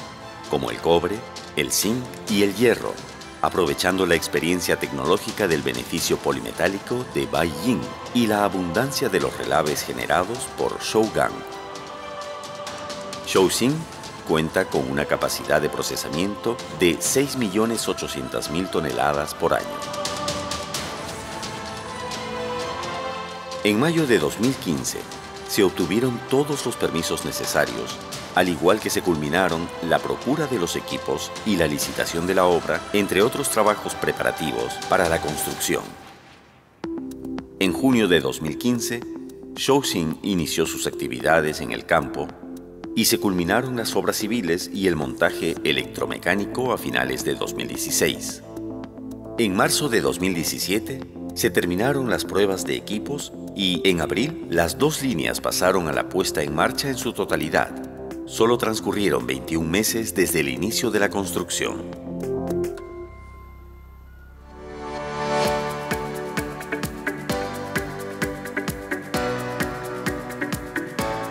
como el cobre, el zinc y el hierro, aprovechando la experiencia tecnológica del beneficio polimetálico de Bai y la abundancia de los relaves generados por Shougang cuenta con una capacidad de procesamiento de 6.800.000 toneladas por año. En mayo de 2015 se obtuvieron todos los permisos necesarios, al igual que se culminaron la procura de los equipos y la licitación de la obra, entre otros trabajos preparativos para la construcción. En junio de 2015, Shaoxing inició sus actividades en el campo y se culminaron las obras civiles y el montaje electromecánico a finales de 2016. En marzo de 2017 se terminaron las pruebas de equipos y en abril las dos líneas pasaron a la puesta en marcha en su totalidad. Solo transcurrieron 21 meses desde el inicio de la construcción.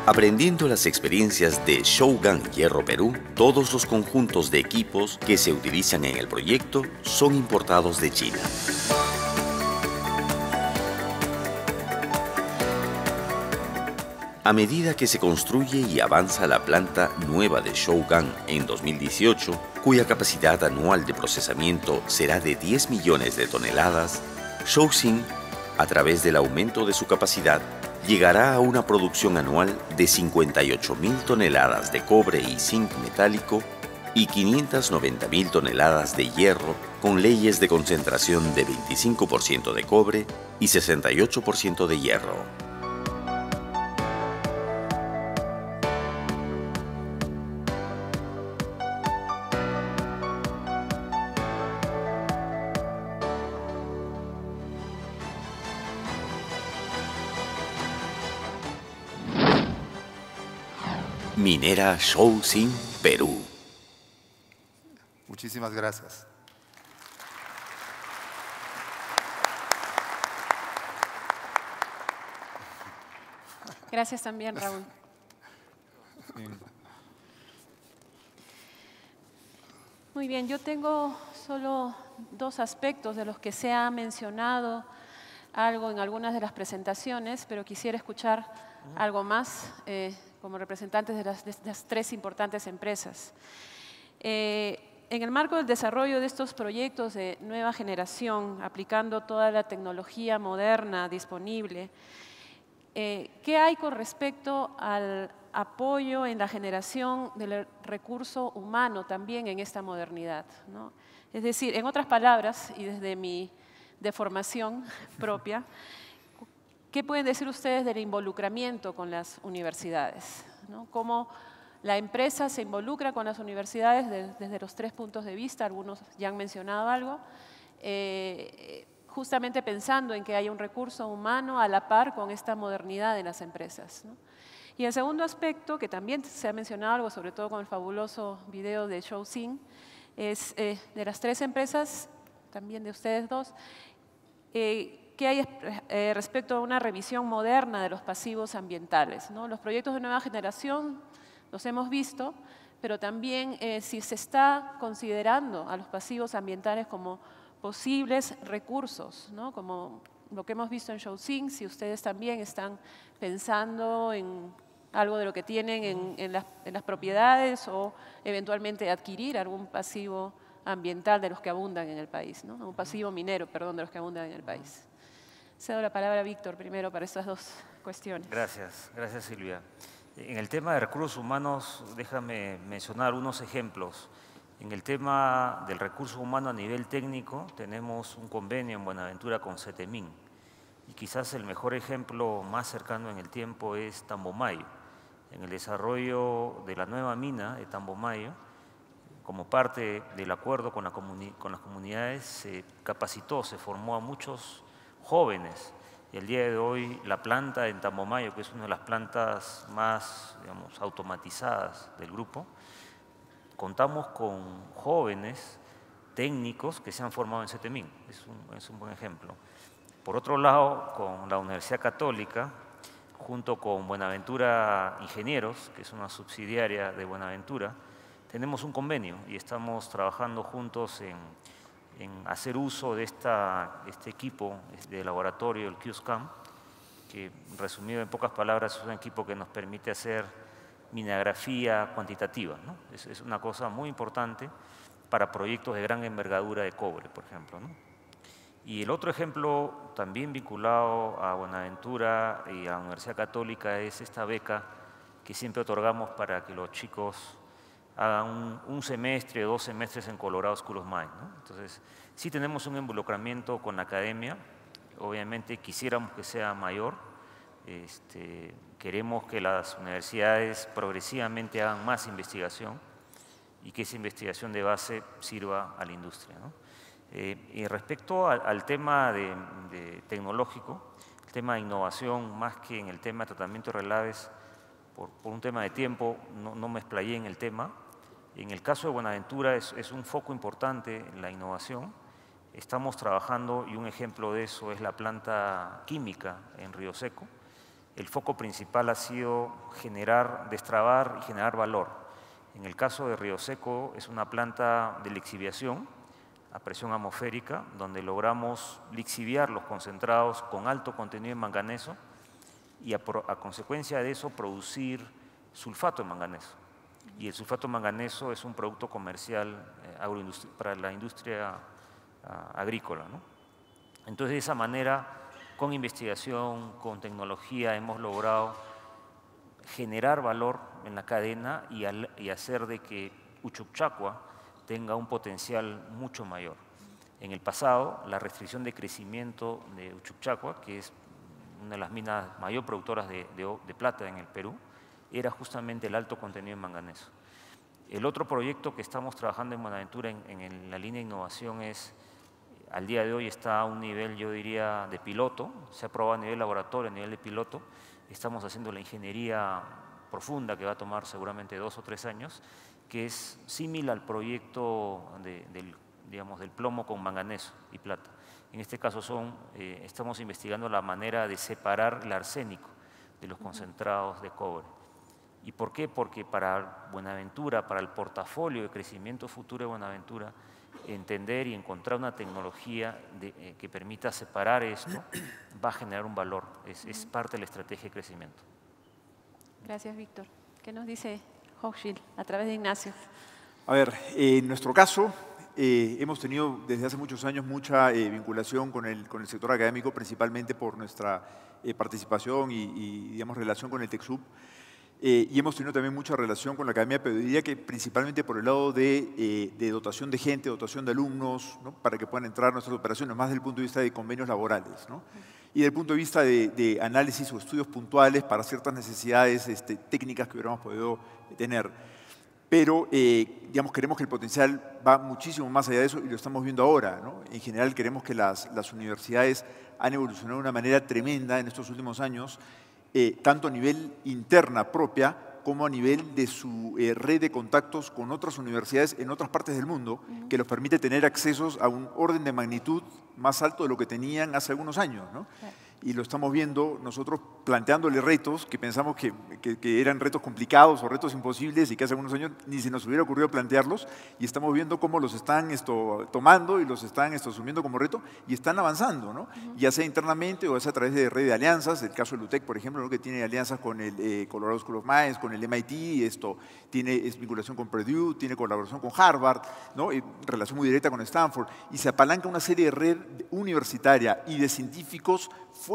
aprendiendo las experiencias de Shougang Hierro Perú, todos los conjuntos de equipos que se utilizan en el proyecto son importados de China. A medida que se construye y avanza la planta nueva de Shogun en 2018, cuya capacidad anual de procesamiento será de 10 millones de toneladas, Shouxin, a través del aumento de su capacidad, llegará a una producción anual de 58.000 toneladas de cobre y zinc metálico y 590.000 toneladas de hierro con leyes de concentración de 25% de cobre y 68% de hierro. Minera sin Perú. Muchísimas gracias. Gracias también, Raúl. Muy bien, yo tengo solo dos aspectos de los que se ha mencionado algo en algunas de las presentaciones, pero quisiera escuchar algo más eh, como representantes de las, tres importantes empresas. Eh, en el marco del desarrollo de estos proyectos de nueva generación, aplicando toda la tecnología moderna disponible, eh, ¿qué hay con respecto al apoyo en la generación del recurso humano también en esta modernidad? Es decir, en otras palabras, y desde mi deformación propia, ¿Qué pueden decir ustedes del involucramiento con las universidades? ¿Cómo la empresa se involucra con las universidades desde los tres puntos de vista? Algunos ya han mencionado algo. Eh, justamente pensando en que haya un recurso humano a la par con esta modernidad en las empresas. Y el segundo aspecto, que también se ha mencionado algo, sobre todo con el fabuloso video de Show Sing, es eh, de las tres empresas, también de ustedes dos, eh, ¿Qué hay eh, respecto a una revisión moderna de los pasivos ambientales. ¿no? Los proyectos de nueva generación los hemos visto, pero también eh, si se está considerando a los pasivos ambientales como posibles recursos, como lo que hemos visto en Showsing, si ustedes también están pensando en algo de lo que tienen en, las, en las propiedades o eventualmente adquirir algún pasivo ambiental de los que abundan en el país, ¿no? un pasivo minero, perdón, de los que abundan en el país da la palabra a Víctor primero para estas dos cuestiones. Gracias, gracias Silvia. En el tema de recursos humanos, déjame mencionar unos ejemplos. En el tema del recurso humano a nivel técnico, tenemos un convenio en Buenaventura con CETEMIN. Y quizás el mejor ejemplo más cercano en el tiempo es Tambomayo. En el desarrollo de la nueva mina de Tambomayo, como parte del acuerdo con, la con las comunidades, se capacitó, se formó a muchos jóvenes. Y el día de hoy la planta en Tambomayo, que es una de las plantas más digamos, automatizadas del grupo, contamos con jóvenes técnicos que se han formado en 7.000, Es es un buen ejemplo. Por otro lado, con la Universidad Católica, junto con Buenaventura Ingenieros, que es una subsidiaria de Buenaventura, tenemos un convenio y estamos trabajando juntos en en hacer uso de esta, este equipo de laboratorio, el QSCAM, que resumido en pocas palabras es un equipo que nos permite hacer minografía cuantitativa. Es, una cosa muy importante para proyectos de gran envergadura de cobre, por ejemplo. Y el otro ejemplo, también vinculado a Buenaventura y a la Universidad Católica, es esta beca que siempre otorgamos para que los chicos hagan un, semestre o dos semestres en Colorado School of Mines. Entonces, sí tenemos un involucramiento con la academia, obviamente quisiéramos que sea mayor, este, queremos que las universidades progresivamente hagan más investigación y que esa investigación de base sirva a la industria. ¿no? Eh, y respecto al tema de, tecnológico, el tema de innovación, más que en el tema de tratamiento de relaves, por, un tema de tiempo no, no me explayé en el tema, en el caso de Buenaventura es, un foco importante en la innovación. Estamos trabajando, y un ejemplo de eso es la planta química en Río Seco. El foco principal ha sido generar, destrabar y generar valor. En el caso de Río Seco es una planta de lixiviación a presión atmosférica, donde logramos lixiviar los concentrados con alto contenido en manganeso y a, a consecuencia de eso producir sulfato de manganeso y el sulfato manganeso es un producto comercial eh, para la industria ah, agrícola. ¿no? Entonces, de esa manera, con investigación, con tecnología, hemos logrado generar valor en la cadena y, hacer de que Uchucchacua tenga un potencial mucho mayor. En el pasado, la restricción de crecimiento de Uchucchacua, que es una de las minas mayor productoras de plata en el Perú, era justamente el alto contenido en manganeso. El otro proyecto que estamos trabajando en Buenaventura en, la línea de innovación es, al día de hoy está a un nivel, yo diría, de piloto, se ha probado a nivel laboratorio, a nivel de piloto, estamos haciendo la ingeniería profunda que va a tomar seguramente dos o tres años, que es similar al proyecto del, digamos, del plomo con manganeso y plata. En este caso son, eh, estamos investigando la manera de separar el arsénico de los concentrados de cobre. ¿Y por qué? Porque para Buenaventura, para el portafolio de crecimiento futuro de Buenaventura, entender y encontrar una tecnología eh, que permita separar esto va a generar un valor, es, parte de la estrategia de crecimiento. Gracias, Víctor. ¿Qué nos dice Hochschild a través de Ignacio? A ver, en nuestro caso, eh, hemos tenido desde hace muchos años mucha eh, vinculación con el, sector académico, principalmente por nuestra participación y, digamos, relación con el TechSoup. Eh, y hemos tenido también mucha relación con la Academia de que principalmente por el lado eh, de, dotación de gente, dotación de alumnos, para que puedan entrar a nuestras operaciones, más desde el punto de vista de convenios laborales. Y desde el punto de vista de, análisis o estudios puntuales para ciertas necesidades este, técnicas que hubiéramos podido tener. Pero, eh, digamos, queremos que el potencial va muchísimo más allá de eso y lo estamos viendo ahora. En general, queremos que las, las universidades han evolucionado de una manera tremenda en estos últimos años eh, tanto a nivel interna propia como a nivel de su eh, red de contactos con otras universidades en otras partes del mundo, que los permite tener accesos a un orden de magnitud más alto de lo que tenían hace algunos años. ¿no? y lo estamos viendo nosotros planteándole retos que pensamos que, eran retos complicados o retos imposibles y que hace algunos años ni se nos hubiera ocurrido plantearlos y estamos viendo cómo los están esto, tomando y los están esto, asumiendo como reto y están avanzando, ¿no? ya sea internamente o sea a través de red de alianzas, el caso de Lutec, por ejemplo, que tiene alianzas con el eh, Colorado School of Mines, con el MIT, esto, tiene vinculación con Purdue, tiene colaboración con Harvard, ¿no? relación muy directa con Stanford y se apalanca una serie de red universitaria y de científicos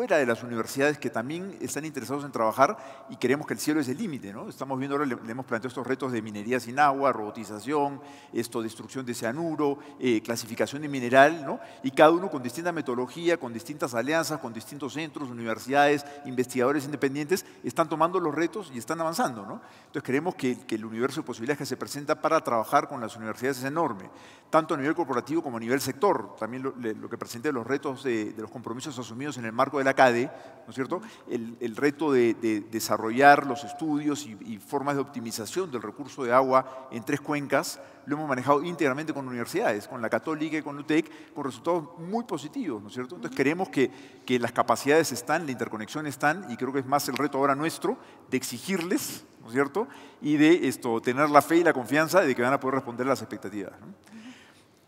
de las universidades que también están interesados en trabajar y creemos que el cielo es el límite. ¿no? Estamos viendo ahora, le, hemos planteado estos retos de minería sin agua, robotización, esto, destrucción de cianuro, eh, clasificación de mineral, ¿no? y cada uno con distinta metodología, con distintas alianzas, con distintos centros, universidades, investigadores independientes, están tomando los retos y están avanzando. ¿no? Entonces creemos que el universo de posibilidades que se presenta para trabajar con las universidades es enorme tanto a nivel corporativo como a nivel sector. También lo, que presenté los retos de, los compromisos asumidos en el marco de la CADE, ¿no es cierto? El, reto de, desarrollar los estudios y, formas de optimización del recurso de agua en tres cuencas, lo hemos manejado íntegramente con universidades, con la Católica y con UTEC, con resultados muy positivos, ¿no es cierto? Entonces queremos que, las capacidades están, la interconexión están, y creo que es más el reto ahora nuestro de exigirles, ¿no es cierto? Y de tener la fe y la confianza de que van a poder responder a las expectativas. ¿no?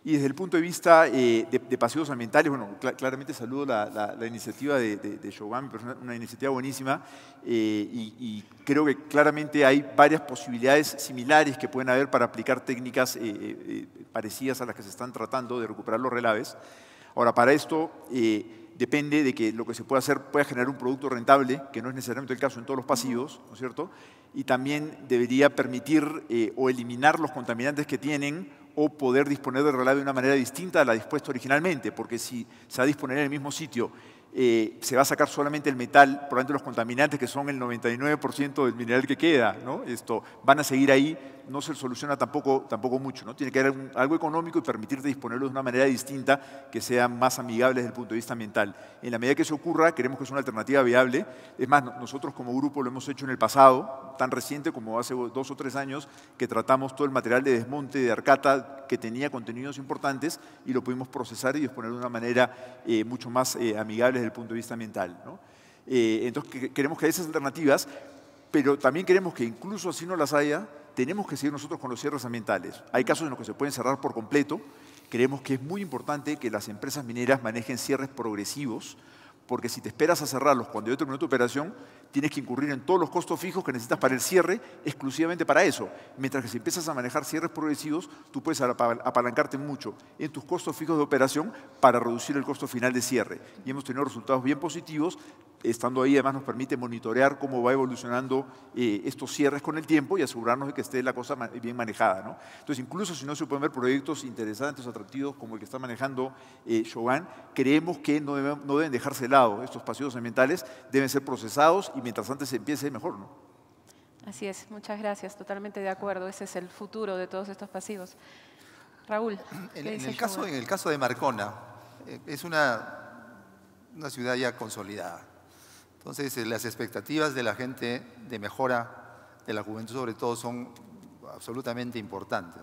Y desde el punto de vista eh, de, pasivos ambientales, bueno, claramente saludo la, iniciativa de, de, una iniciativa buenísima, eh, y, creo que claramente hay varias posibilidades similares que pueden haber para aplicar técnicas eh, parecidas a las que se están tratando de recuperar los relaves. Ahora, para esto depende de que lo que se pueda hacer pueda generar un producto rentable, que no es necesariamente el caso en todos los pasivos, ¿no es cierto? Y también debería permitir o eliminar los contaminantes que tienen o poder disponer del relato de una manera distinta a la dispuesta originalmente, porque si se va a disponer en el mismo sitio, eh, se va a sacar solamente el metal, probablemente los contaminantes que son el 99% del mineral que queda, ¿no? Esto, van a seguir ahí, no se soluciona tampoco, tampoco mucho. ¿no? Tiene que haber algo económico y permitirte disponerlo de una manera distinta que sea más amigable desde el punto de vista ambiental. En la medida que se ocurra, queremos que es una alternativa viable. Es más, nosotros como grupo lo hemos hecho en el pasado, tan reciente como hace dos o tres años, que tratamos todo el material de desmonte de Arcata que tenía contenidos importantes y lo pudimos procesar y disponer de una manera eh, mucho más eh, amigable desde el punto de vista ambiental. Eh, entonces, queremos que haya esas alternativas, pero también queremos que incluso así no las haya, tenemos que seguir nosotros con los cierres ambientales. Hay casos en los que se pueden cerrar por completo. Creemos que es muy importante que las empresas mineras manejen cierres progresivos, porque si te esperas a cerrarlos cuando yo terminó tu operación, tienes que incurrir en todos los costos fijos que necesitas para el cierre, exclusivamente para eso. Mientras que si empiezas a manejar cierres progresivos, tú puedes apalancarte mucho en tus costos fijos de operación para reducir el costo final de cierre. Y hemos tenido resultados bien positivos. Estando ahí, además, nos permite monitorear cómo va evolucionando eh, estos cierres con el tiempo y asegurarnos de que esté la cosa bien manejada. ¿no? Entonces, incluso si no se pueden ver proyectos interesantes, atractivos, como el que está manejando eh, creemos que no deben, dejarse de lado. Estos pasivos ambientales deben ser procesados y mientras antes se empiece, mejor, ¿no? Así es, muchas gracias, totalmente de acuerdo. Ese es el futuro de todos estos pasivos. Raúl. En, el, caso, en el, caso, de Marcona, eh, es una, una ciudad ya consolidada. Entonces, eh, las expectativas de la gente de mejora de la juventud, sobre todo, son absolutamente importantes.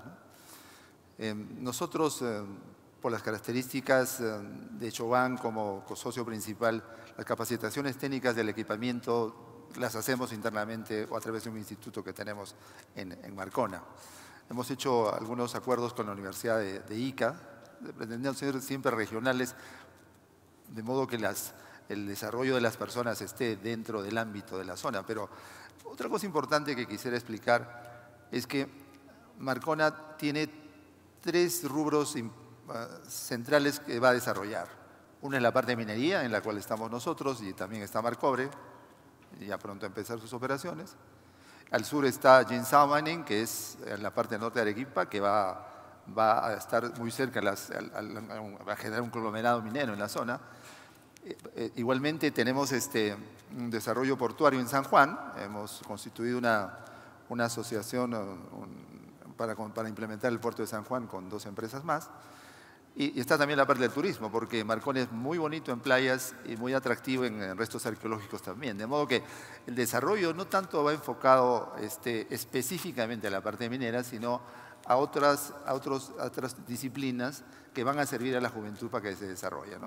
Em, nosotros em, por las características eh, de Choban como socio principal, las capacitaciones técnicas del equipamiento las hacemos internamente o a través de un instituto que tenemos en, Marcona. Hemos hecho algunos acuerdos con la Universidad de, ICA, pretendiendo ser siempre regionales, de modo que el desarrollo de las personas esté dentro del ámbito de la zona. Pero otra cosa importante que quisiera explicar es que Marcona tiene tres rubros importantes centrales que va a desarrollar. Una es la parte de minería, en la cual estamos nosotros, y también está Marcobre, ya pronto a empezar sus operaciones. Al sur está Jinzhou Mining, que es en la parte norte de Arequipa, que va, a estar muy cerca, a, a, generar un conglomerado minero en la zona. Eh, eh, igualmente tenemos este, un desarrollo portuario en San Juan, hemos constituido una, asociación para implementar el puerto de San Juan con dos empresas más. Y, está también la parte del turismo, porque Marcón es muy bonito en playas y muy atractivo en, restos arqueológicos también. De modo que el desarrollo no tanto va enfocado este, específicamente a la parte minera, sino a otras, otras disciplinas que van a servir a la juventud para que se desarrolle.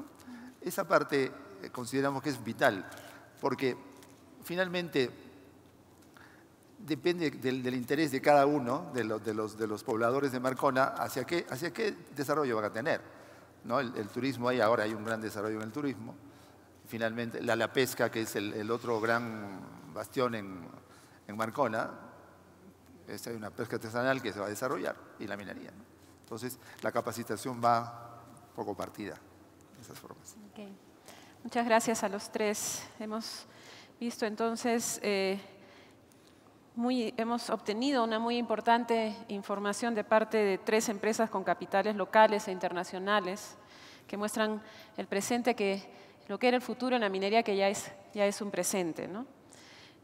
Esa parte eh, consideramos que es vital, porque finalmente depende del, interés de cada uno de, de, los, de los pobladores de Marcona hacia qué, hacia qué desarrollo van a tener. ¿no? El, turismo, hay, ahora hay un gran desarrollo en el turismo. Finalmente, la, la pesca, que es el, otro gran bastión en, en Marcona, es, este, hay una pesca artesanal que se va a desarrollar, y la minería. Entonces, la capacitación va poco partida de esas formas. Muchas gracias a los tres. Hemos visto entonces... Eh, hemos obtenido una muy importante información de parte de tres empresas con capitales locales e internacionales que muestran el presente, que lo que era el futuro en la minería que ya es, ya es un presente,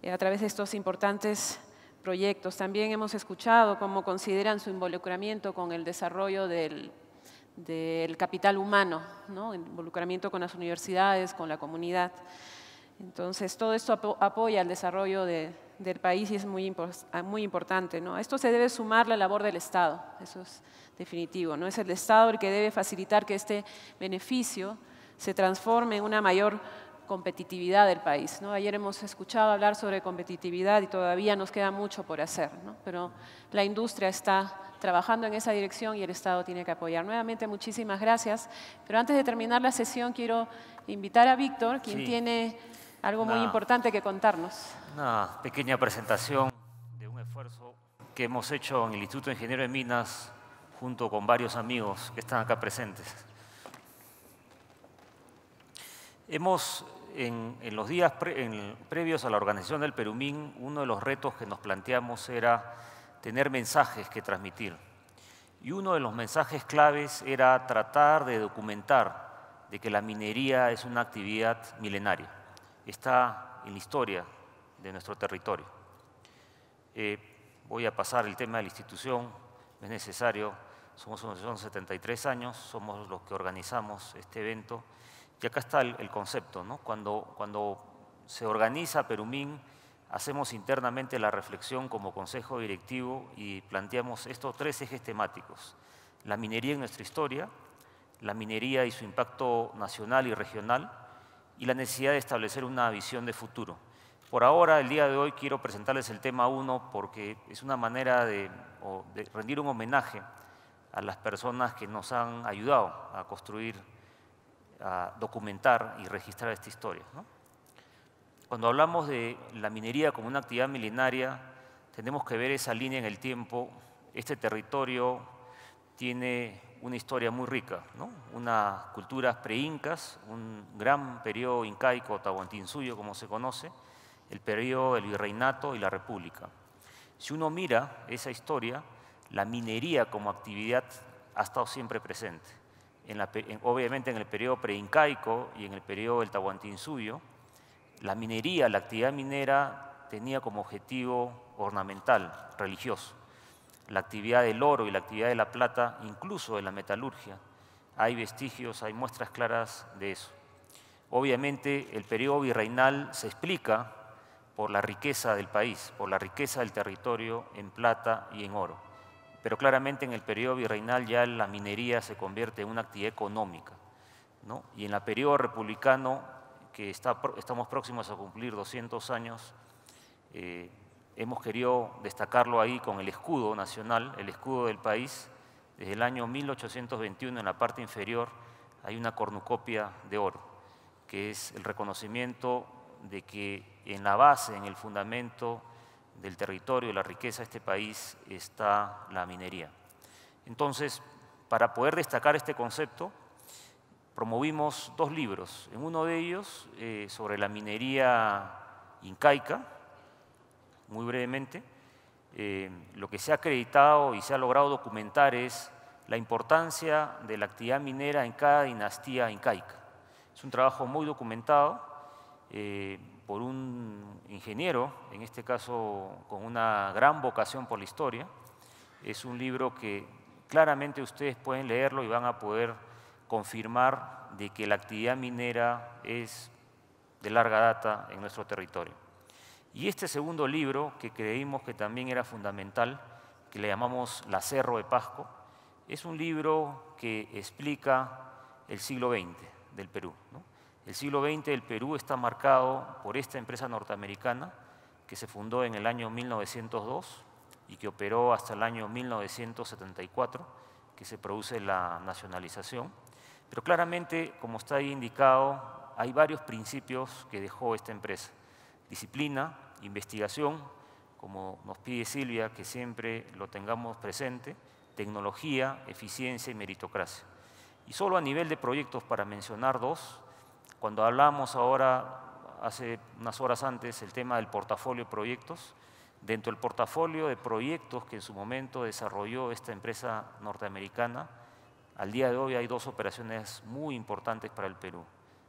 eh, a través de estos importantes proyectos. También hemos escuchado cómo consideran su involucramiento con el desarrollo del, capital humano, involucramiento con las universidades, con la comunidad. Entonces, todo esto apoya el desarrollo de, del país y es muy, ah, muy importante. ¿no? esto se debe sumar la labor del Estado, eso es definitivo. No es el Estado el que debe facilitar que este beneficio se transforme en una mayor competitividad del país. ¿no? Ayer hemos escuchado hablar sobre competitividad y todavía nos queda mucho por hacer, ¿no? pero la industria está trabajando en esa dirección y el Estado tiene que apoyar. Nuevamente, muchísimas gracias. Pero antes de terminar la sesión, quiero invitar a Víctor, quien tiene algo muy importante que contarnos una pequeña presentación de un esfuerzo que hemos hecho en el Instituto de Ingeniero de Minas junto con varios amigos que están acá presentes. Hemos, en, los días previos a la organización del Perumín, uno de los retos que nos planteamos era tener mensajes que transmitir. Y uno de los mensajes claves era tratar de documentar de que la minería es una actividad milenaria. Está en la historia de nuestro territorio. Eh, voy a pasar el tema de la institución, es necesario, somos unos 73 años, somos los que organizamos este evento, y acá está el, concepto, ¿no? cuando, cuando se organiza Perumín, hacemos internamente la reflexión como consejo directivo y planteamos estos tres ejes temáticos. La minería en nuestra historia, la minería y su impacto nacional y regional, y la necesidad de establecer una visión de futuro. Por ahora, el día de hoy quiero presentarles el tema 1 porque es una manera de, rendir un homenaje a las personas que nos han ayudado a construir, a documentar y registrar esta historia. Cuando hablamos de la minería como una actividad milenaria, tenemos que ver esa línea en el tiempo. Este territorio tiene una historia muy rica, unas culturas preincas, un gran periodo incaico, Tahuantinsuyo, como se conoce, el periodo del virreinato y la república. Si uno mira esa historia, la minería como actividad ha estado siempre presente. obviamente en el periodo preincaico y en el periodo del Tahuantinsuyo, la minería, la actividad minera tenía como objetivo ornamental, religioso. La actividad del oro y la actividad de la plata, incluso de la metalurgia, hay vestigios, hay muestras claras de eso. Obviamente el periodo virreinal se explica por la riqueza del país, por la riqueza del territorio en plata y en oro. Pero claramente en el periodo virreinal ya la minería se convierte en una actividad económica. ¿no? Y en el periodo republicano, que está, estamos próximos a cumplir 200 años, eh, hemos querido destacarlo ahí con el escudo nacional, el escudo del país. Desde el año 1821 en la parte inferior hay una cornucopia de oro, que es el reconocimiento de que en la base, en el fundamento del territorio, y la riqueza de este país, está la minería. Entonces, para poder destacar este concepto, promovimos dos libros. En uno de ellos, eh, sobre la minería incaica, muy brevemente, eh, lo que se ha acreditado y se ha logrado documentar es la importancia de la actividad minera en cada dinastía incaica. Es un trabajo muy documentado eh, por un ingeniero, en este caso con una gran vocación por la historia. Es un libro que claramente ustedes pueden leerlo y van a poder confirmar de que la actividad minera es de larga data en nuestro territorio. Y este segundo libro, que creímos que también era fundamental, que le llamamos La Cerro de Pasco, es un libro que explica el siglo XX del Perú. El siglo XX del Perú está marcado por esta empresa norteamericana que se fundó en el año 1902 y que operó hasta el año 1974, que se produce la nacionalización. Pero claramente, como está ahí indicado, hay varios principios que dejó esta empresa. Disciplina, investigación, como nos pide Silvia, que siempre lo tengamos presente, tecnología, eficiencia y meritocracia. Y solo a nivel de proyectos, para mencionar dos, cuando hablamos ahora, hace unas horas antes, el tema del portafolio de proyectos, dentro del portafolio de proyectos que en su momento desarrolló esta empresa norteamericana, al día de hoy hay dos operaciones muy importantes para el Perú,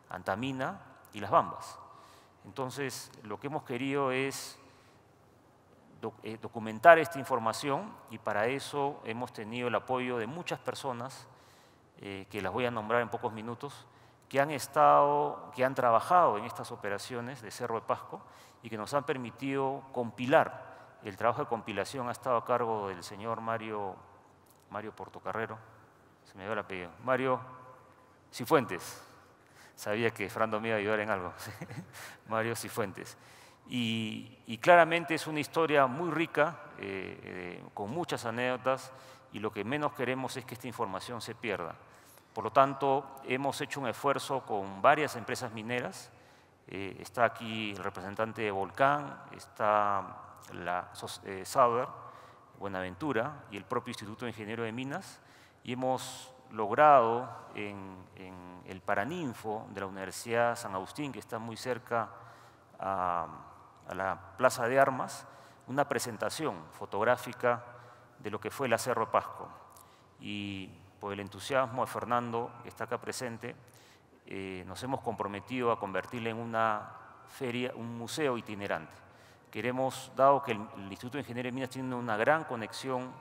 Antamina y Las Bambas. Entonces, lo que hemos querido es eh, documentar esta información y para eso hemos tenido el apoyo de muchas personas, eh, que las voy a nombrar en pocos minutos, que han estado, que han trabajado en estas operaciones de Cerro de Pasco y que nos han permitido compilar. El trabajo de compilación ha estado a cargo del señor Mario, Mario Portocarrero, se me dio el apellido, Mario Cifuentes. Sabía que Fernando me iba a ayudar en algo. Mario Cifuentes. Y, claramente es una historia muy rica, eh, eh, con muchas anécdotas, y lo que menos queremos es que esta información se pierda. Por lo tanto, hemos hecho un esfuerzo con varias empresas mineras. Eh, está aquí el representante de Volcán, está la eh, Buenaventura y el propio Instituto de Ingeniero de Minas. Y hemos logrado en, el Paraninfo de la Universidad San Agustín, que está muy cerca a, la Plaza de Armas, una presentación fotográfica de lo que fue el Acerro Pasco. Y por el entusiasmo de Fernando, que está acá presente, eh, nos hemos comprometido a convertirla en una feria, un museo itinerante. Queremos, dado que el, Instituto de Ingeniería de Minas tiene una gran conexión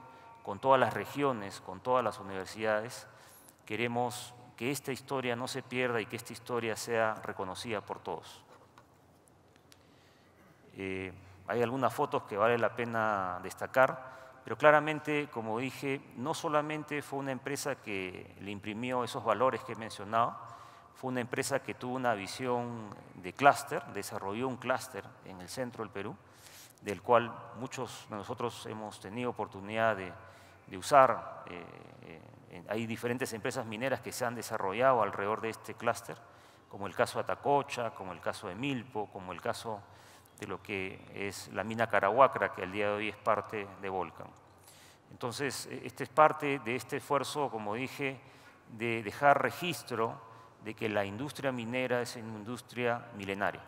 con todas las regiones, con todas las universidades, queremos que esta historia no se pierda y que esta historia sea reconocida por todos. Eh, hay algunas fotos que vale la pena destacar pero claramente, como dije, no solamente fue una empresa que le imprimió esos valores que he mencionado, fue una empresa que tuvo una visión de clúster, desarrolló un clúster en el centro del Perú, del cual muchos de nosotros hemos tenido oportunidad de, usar. Eh, eh, hay diferentes empresas mineras que se han desarrollado alrededor de este clúster, como el caso de Atacocha, como el caso de Milpo, como el caso de lo que es la mina Carahuacra, que al día de hoy es parte de Volcan. Entonces, e, este es parte de este esfuerzo, como dije, de dejar registro de que la industria minera es una industria milenaria.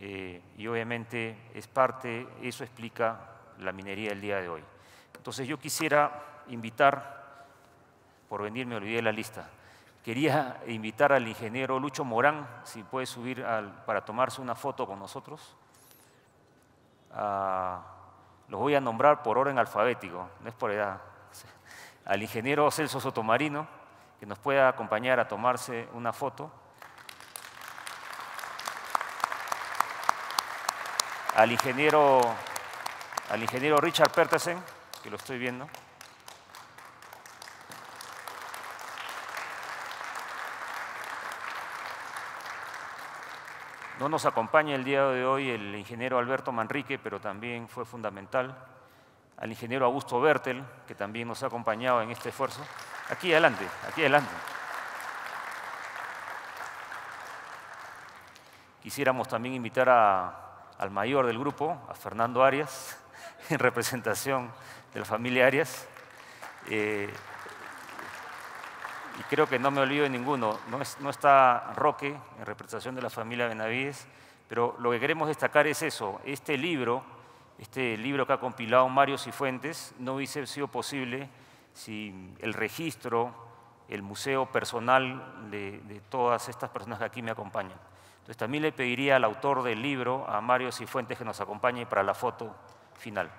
Eh, y obviamente es parte, eso explica la minería del día de hoy. Entonces yo quisiera invitar, por venir me olvidé la lista, Quería invitar al ingeniero Lucho Morán, si puede subir para tomarse una foto con nosotros. Ah, los voy a nombrar por orden alfabético, no es por edad. Al ingeniero Celso Sotomarino, que nos pueda acompañar a tomarse una foto. Al ingeniero, al ingeniero Richard Pertesen, que lo estoy viendo. No nos acompaña el día de hoy el ingeniero Alberto Manrique, pero también fue fundamental. Al ingeniero Augusto Bertel, que también nos ha acompañado en este esfuerzo. Aquí adelante, aquí adelante. Quisiéramos también invitar al mayor del grupo, a Fernando Arias, en representación de la familia Arias. Eh, creo que no me olvido de ninguno. No, está Roque, en representación de la familia Benavides, pero lo que queremos destacar es eso. Este libro, este libro que ha compilado Mario Cifuentes, no hubiese sido posible sin el registro, el museo personal de, todas estas personas que aquí me acompañan. Entonces también le pediría al autor del libro, a Mario Cifuentes, que nos acompañe para la foto final.